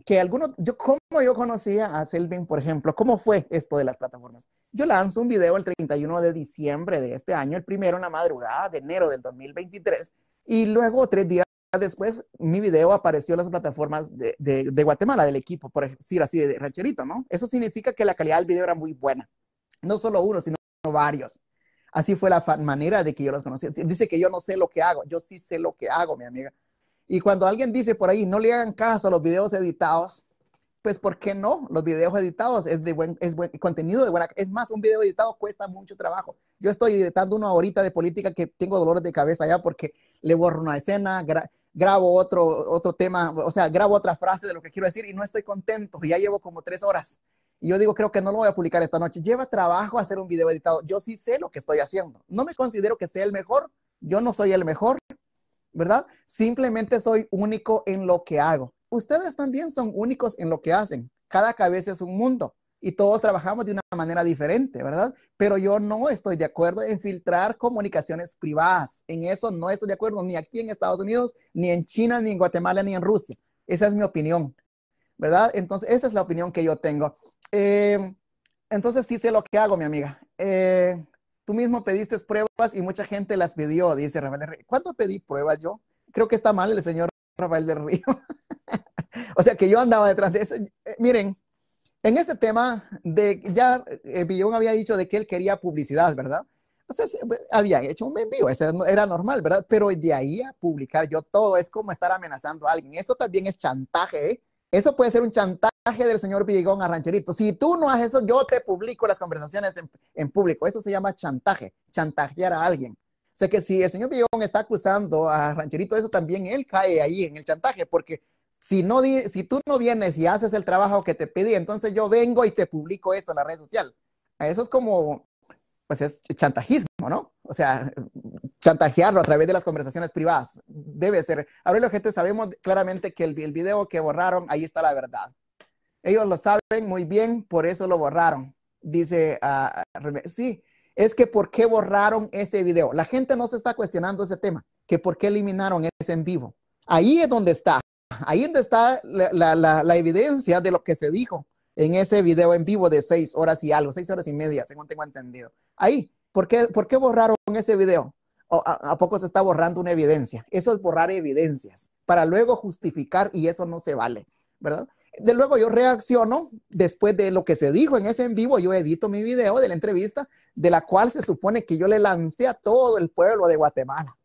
que algunos, yo, como yo conocía a Selvin, por ejemplo? ¿Cómo fue esto de las plataformas? Yo lanzo un video el 31 de diciembre de este año, el primero en la madrugada de enero del 2023, y luego tres días después mi video apareció en las plataformas de, de, de Guatemala, del equipo, por decir así, de rancherito, ¿no? Eso significa que la calidad del video era muy buena. No solo uno, sino varios. Así fue la manera de que yo los conocí. Dice que yo no sé lo que hago. Yo sí sé lo que hago, mi amiga. Y cuando alguien dice por ahí, no le hagan caso a los videos editados, pues ¿por qué no? Los videos editados es, de buen, contenido de buena... Es más, un video editado cuesta mucho trabajo. Yo estoy editando una horita de política que tengo dolores de cabeza ya porque le borro una escena, grabo otro, otro tema, o sea, grabo otra frase de lo que quiero decir y no estoy contento. Ya llevo como tres horas. Y yo digo, creo que no lo voy a publicar esta noche. Lleva trabajo hacer un video editado. Yo sí sé lo que estoy haciendo. No me considero que sea el mejor. Yo no soy el mejor. ¿verdad? Simplemente soy único en lo que hago. Ustedes también son únicos en lo que hacen. Cada cabeza es un mundo y todos trabajamos de una manera diferente, ¿verdad? Pero yo no estoy de acuerdo en filtrar comunicaciones privadas. En eso no estoy de acuerdo ni aquí en Estados Unidos, ni en China, ni en Guatemala, ni en Rusia. Esa es mi opinión, ¿verdad? Entonces, esa es la opinión que yo tengo. Eh, entonces, sí sé lo que hago, mi amiga. Eh, Tú mismo pediste pruebas y mucha gente las pidió, dice Rafael del Río. ¿Cuándo pedí pruebas yo? Creo que está mal el señor Rafael del Río. o sea que yo andaba detrás de eso. Eh, miren, en este tema de ya Billón eh, había dicho de que él quería publicidad, ¿verdad? O sea, había hecho un envío, eso era normal, ¿verdad? Pero de ahí a publicar yo todo es como estar amenazando a alguien. Eso también es chantaje, ¿eh? Eso puede ser un chantaje del señor Villigón a Rancherito. Si tú no haces eso, yo te publico las conversaciones en, público. Eso se llama chantaje, chantajear a alguien. Sé que si el señor Villigón está acusando a Rancherito, eso también él cae ahí en el chantaje, porque si, no, si tú no vienes y haces el trabajo que te pedí, entonces yo vengo y te publico esto en la red social. Eso es como, pues es chantajismo, ¿no? O sea, chantajearlo a través de las conversaciones privadas. Debe ser. Ahora, la gente sabemos claramente que el, el video que borraron, ahí está la verdad. Ellos lo saben muy bien, por eso lo borraron. Dice, ah, sí, es que ¿por qué borraron ese video? La gente no se está cuestionando ese tema, que por qué eliminaron ese en vivo. Ahí es donde está, ahí es donde está la, evidencia de lo que se dijo en ese video en vivo de seis horas y algo, seis horas y media, según tengo entendido. Ahí, ¿por qué, por qué borraron ese video? a, poco se está borrando una evidencia? Eso es borrar evidencias para luego justificar y eso no se vale, ¿verdad? De luego yo reacciono después de lo que se dijo en ese en vivo, yo edito mi video de la entrevista, de la cual se supone que yo le lancé a todo el pueblo de Guatemala.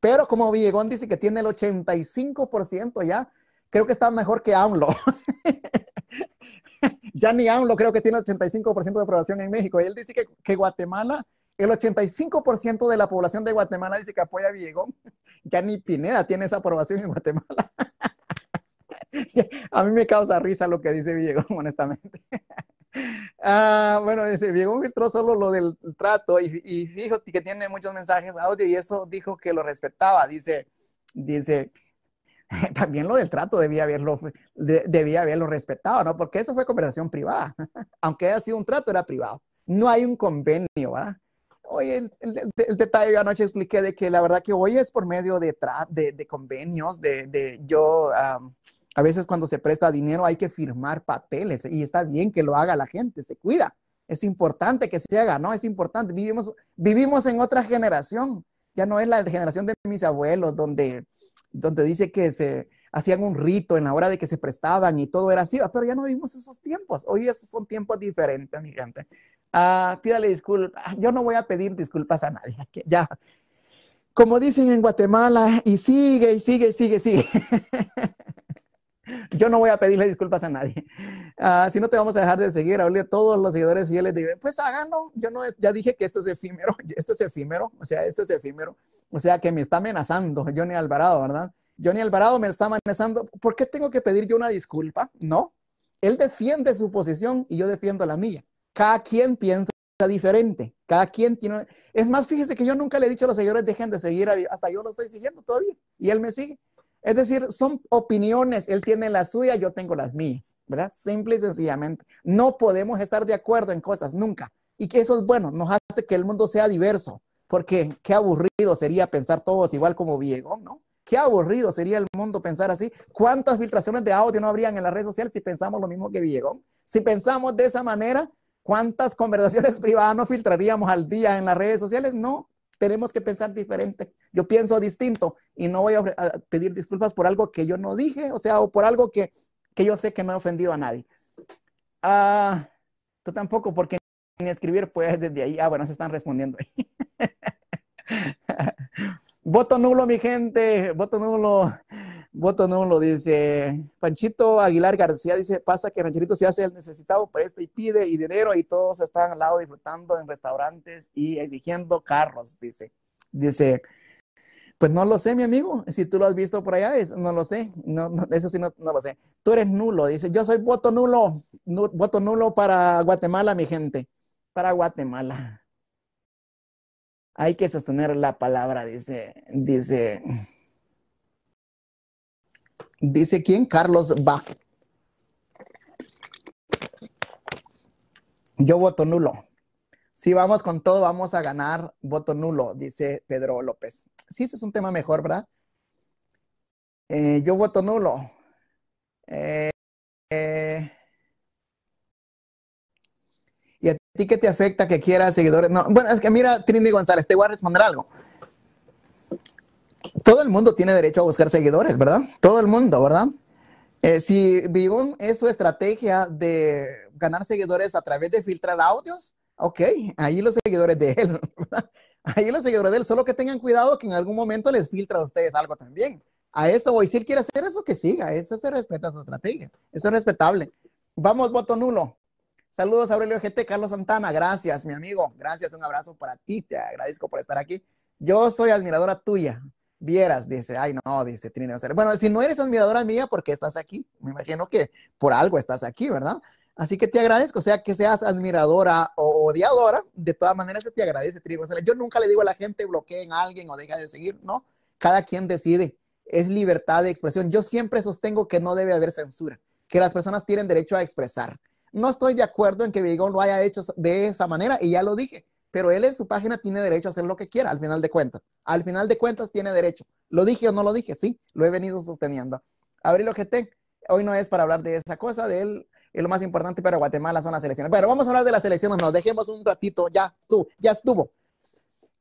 Pero como Villegón dice que tiene el 85% ya, creo que está mejor que AMLO. ya ni AMLO creo que tiene el 85% de aprobación en México. Y él dice que, que Guatemala, el 85% de la población de Guatemala dice que apoya a Villegón. Ya ni Pineda tiene esa aprobación en Guatemala. A mí me causa risa lo que dice Diego, honestamente. Ah, bueno, dice, Villegón filtró solo lo del trato y, y que tiene muchos mensajes audio y eso dijo que lo respetaba. Dice, dice, también lo del trato debía haberlo, debía haberlo respetado, ¿no? Porque eso fue conversación privada. Aunque haya sido un trato, era privado. No hay un convenio, ¿verdad? Oye, el, detalle yo anoche expliqué de que la verdad que hoy es por medio de, de, convenios, de, yo... A veces cuando se presta dinero hay que firmar papeles y está bien que lo haga la gente, se cuida. Es importante que se haga, ¿no? Es importante. Vivimos, vivimos en otra generación. Ya no es la generación de mis abuelos donde, donde dice que se hacían un rito en la hora de que se prestaban y todo era así, pero ya no vivimos esos tiempos. Hoy esos son tiempos diferentes, mi gente. Ah, pídale disculpas. Yo no voy a pedir disculpas a nadie. Que ya, como dicen en Guatemala, y sigue, y sigue, y sigue, sigue. Yo no voy a pedirle disculpas a nadie. Ah, si no te vamos a dejar de seguir, a todos los seguidores fieles digo, pues háganlo. Yo no ya dije que esto es efímero, esto es efímero, o sea, esto es efímero. O sea, que me está amenazando Johnny Alvarado, ¿verdad? Johnny Alvarado me está amenazando. ¿Por qué tengo que pedir yo una disculpa? No. Él defiende su posición y yo defiendo la mía. Cada quien piensa diferente. Cada quien tiene. Es más, fíjese que yo nunca le he dicho a los seguidores dejen de seguir. Hasta yo lo estoy siguiendo todavía y él me sigue. Es decir, son opiniones, él tiene la suya, yo tengo las mías, ¿verdad? Simple y sencillamente. No podemos estar de acuerdo en cosas nunca. Y que eso es bueno, nos hace que el mundo sea diverso, porque qué aburrido sería pensar todos igual como Villegón, ¿no? Qué aburrido sería el mundo pensar así. ¿Cuántas filtraciones de audio no habrían en las redes sociales si pensamos lo mismo que Villegón? Si pensamos de esa manera, ¿cuántas conversaciones privadas no filtraríamos al día en las redes sociales? No, tenemos que pensar diferente. Yo pienso distinto y no voy a pedir disculpas por algo que yo no dije, o sea, o por algo que, yo sé que no he ofendido a nadie. Ah, tú tampoco, porque ni escribir, pues desde ahí, ah, bueno, se están respondiendo ahí. voto nulo, mi gente, voto nulo. Voto nulo, dice Panchito Aguilar García, dice, pasa que Rancherito se hace el necesitado, presta y pide y dinero y todos están al lado disfrutando en restaurantes y exigiendo carros, dice. Dice, pues no lo sé, mi amigo, si tú lo has visto por allá, es, no lo sé, no, eso sí no, lo sé. Tú eres nulo, dice, yo soy voto nulo, voto nulo para Guatemala, mi gente, para Guatemala. Hay que sostener la palabra, dice, dice Dice quién? Carlos va. Yo voto nulo. Si vamos con todo, vamos a ganar. Voto nulo, dice Pedro López. Sí, ese es un tema mejor, ¿verdad? Eh, yo voto nulo. Eh, eh, ¿Y a ti qué te afecta que quieras seguidores? No, bueno, es que mira, Trini González, te voy a responder algo todo el mundo tiene derecho a buscar seguidores, ¿verdad? Todo el mundo, ¿verdad? Eh, si Vivón es su estrategia de ganar seguidores a través de filtrar audios, ok, ahí los seguidores de él, ¿verdad? Ahí los seguidores de él, solo que tengan cuidado que en algún momento les filtra a ustedes algo también. A eso voy, si él quiere hacer eso, que siga, eso se respeta su estrategia, eso es respetable. Vamos, voto nulo. Saludos, Aurelio GT, Carlos Santana, gracias, mi amigo, gracias, un abrazo para ti, te agradezco por estar aquí. Yo soy admiradora tuya, vieras, dice, ay, no, dice Trineo. Bueno, si no eres admiradora mía, ¿por qué estás aquí? Me imagino que por algo estás aquí, ¿verdad? Así que te agradezco, o sea que seas admiradora o odiadora, de todas maneras se te agradece, Trineo. Yo nunca le digo a la gente bloqueen a alguien o deja de seguir, no. Cada quien decide. Es libertad de expresión. Yo siempre sostengo que no debe haber censura, que las personas tienen derecho a expresar. No estoy de acuerdo en que Vigón lo haya hecho de esa manera y ya lo dije pero él en su página tiene derecho a hacer lo que quiera, al final de cuentas. Al final de cuentas tiene derecho. ¿Lo dije o no lo dije? Sí, lo he venido sosteniendo. Abril Ojete, hoy no es para hablar de esa cosa, de él es eh, lo más importante para Guatemala son las elecciones. Pero vamos a hablar de las elecciones, nos dejemos un ratito, ya, tú, ya estuvo.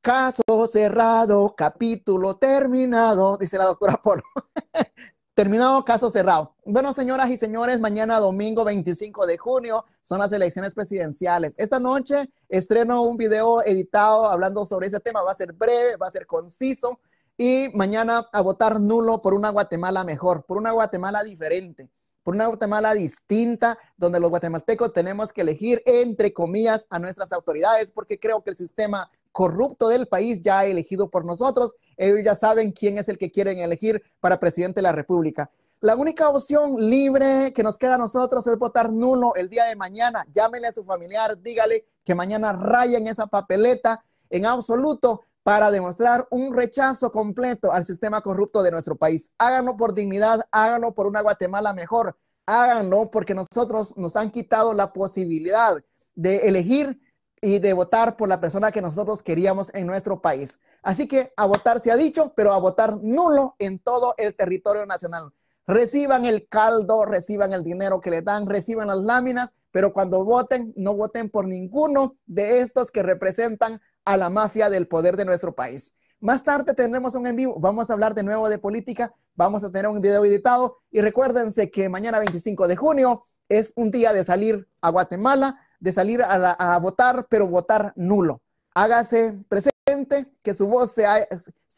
Caso cerrado, capítulo terminado, dice la doctora Polo. Terminado, caso cerrado. Bueno, señoras y señores, mañana domingo 25 de junio son las elecciones presidenciales. Esta noche estreno un video editado hablando sobre ese tema. Va a ser breve, va a ser conciso. Y mañana a votar nulo por una Guatemala mejor, por una Guatemala diferente, por una Guatemala distinta, donde los guatemaltecos tenemos que elegir, entre comillas, a nuestras autoridades, porque creo que el sistema corrupto del país ya elegido por nosotros. Ellos ya saben quién es el que quieren elegir para presidente de la República. La única opción libre que nos queda a nosotros es votar nulo el día de mañana. Llámenle a su familiar, dígale que mañana rayen esa papeleta en absoluto para demostrar un rechazo completo al sistema corrupto de nuestro país. Háganlo por dignidad, háganlo por una Guatemala mejor, háganlo porque nosotros nos han quitado la posibilidad de elegir y de votar por la persona que nosotros queríamos en nuestro país. Así que a votar se ha dicho, pero a votar nulo en todo el territorio nacional. Reciban el caldo, reciban el dinero que le dan, reciban las láminas, pero cuando voten, no voten por ninguno de estos que representan a la mafia del poder de nuestro país. Más tarde tendremos un en vivo, vamos a hablar de nuevo de política, vamos a tener un video editado y recuérdense que mañana 25 de junio es un día de salir a Guatemala de salir a, votar, pero votar nulo. Hágase presente, que su voz se,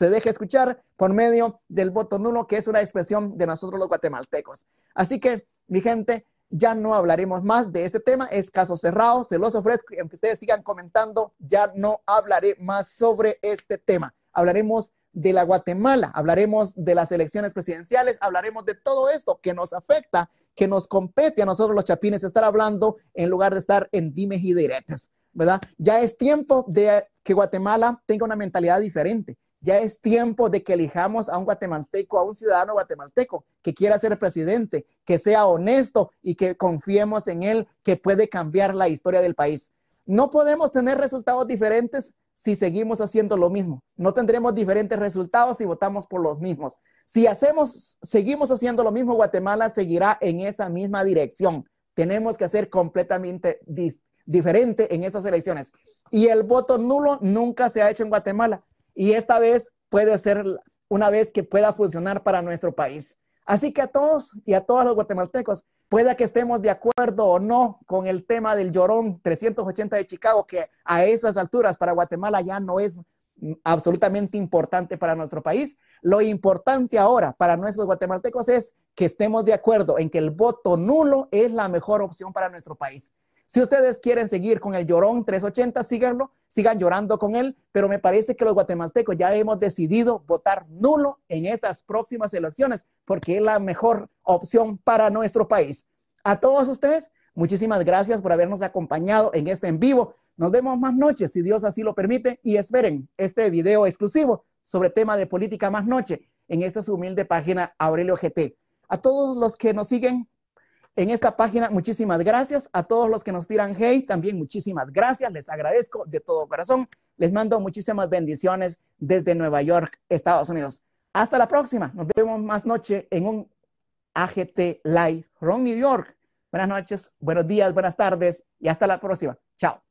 deje escuchar por medio del voto nulo, que es una expresión de nosotros los guatemaltecos. Así que, mi gente, ya no hablaremos más de ese tema, es caso cerrado, se los ofrezco aunque ustedes sigan comentando, ya no hablaré más sobre este tema. Hablaremos de la Guatemala, hablaremos de las elecciones presidenciales, hablaremos de todo esto que nos afecta, que nos compete a nosotros los chapines estar hablando en lugar de estar en dimes y diretes, ¿verdad? Ya es tiempo de que Guatemala tenga una mentalidad diferente. Ya es tiempo de que elijamos a un guatemalteco, a un ciudadano guatemalteco que quiera ser presidente, que sea honesto y que confiemos en él que puede cambiar la historia del país. No podemos tener resultados diferentes si seguimos haciendo lo mismo. No tendremos diferentes resultados si votamos por los mismos. Si hacemos, seguimos haciendo lo mismo, Guatemala seguirá en esa misma dirección. Tenemos que hacer completamente diferente en estas elecciones. Y el voto nulo nunca se ha hecho en Guatemala. Y esta vez puede ser una vez que pueda funcionar para nuestro país. Así que a todos y a todos los guatemaltecos, Pueda que estemos de acuerdo o no con el tema del llorón 380 de Chicago, que a esas alturas para Guatemala ya no es mm, absolutamente importante para nuestro país. Lo importante ahora para nuestros guatemaltecos es que estemos de acuerdo en que el voto nulo es la mejor opción para nuestro país. Si ustedes quieren seguir con el Llorón 380, síganlo, sigan llorando con él, pero me parece que los guatemaltecos ya hemos decidido votar nulo en estas próximas elecciones porque es la mejor opción para nuestro país. A todos ustedes, muchísimas gracias por habernos acompañado en este en vivo. Nos vemos más noches, si Dios así lo permite, y esperen este video exclusivo sobre tema de política más noche en esta humilde página Aurelio GT. A todos los que nos siguen en esta página. Muchísimas gracias a todos los que nos tiran hey, también muchísimas gracias, les agradezco de todo corazón. Les mando muchísimas bendiciones desde Nueva York, Estados Unidos. Hasta la próxima. Nos vemos más noche en un AGT Live from New York. Buenas noches, buenos días, buenas tardes y hasta la próxima. Chao.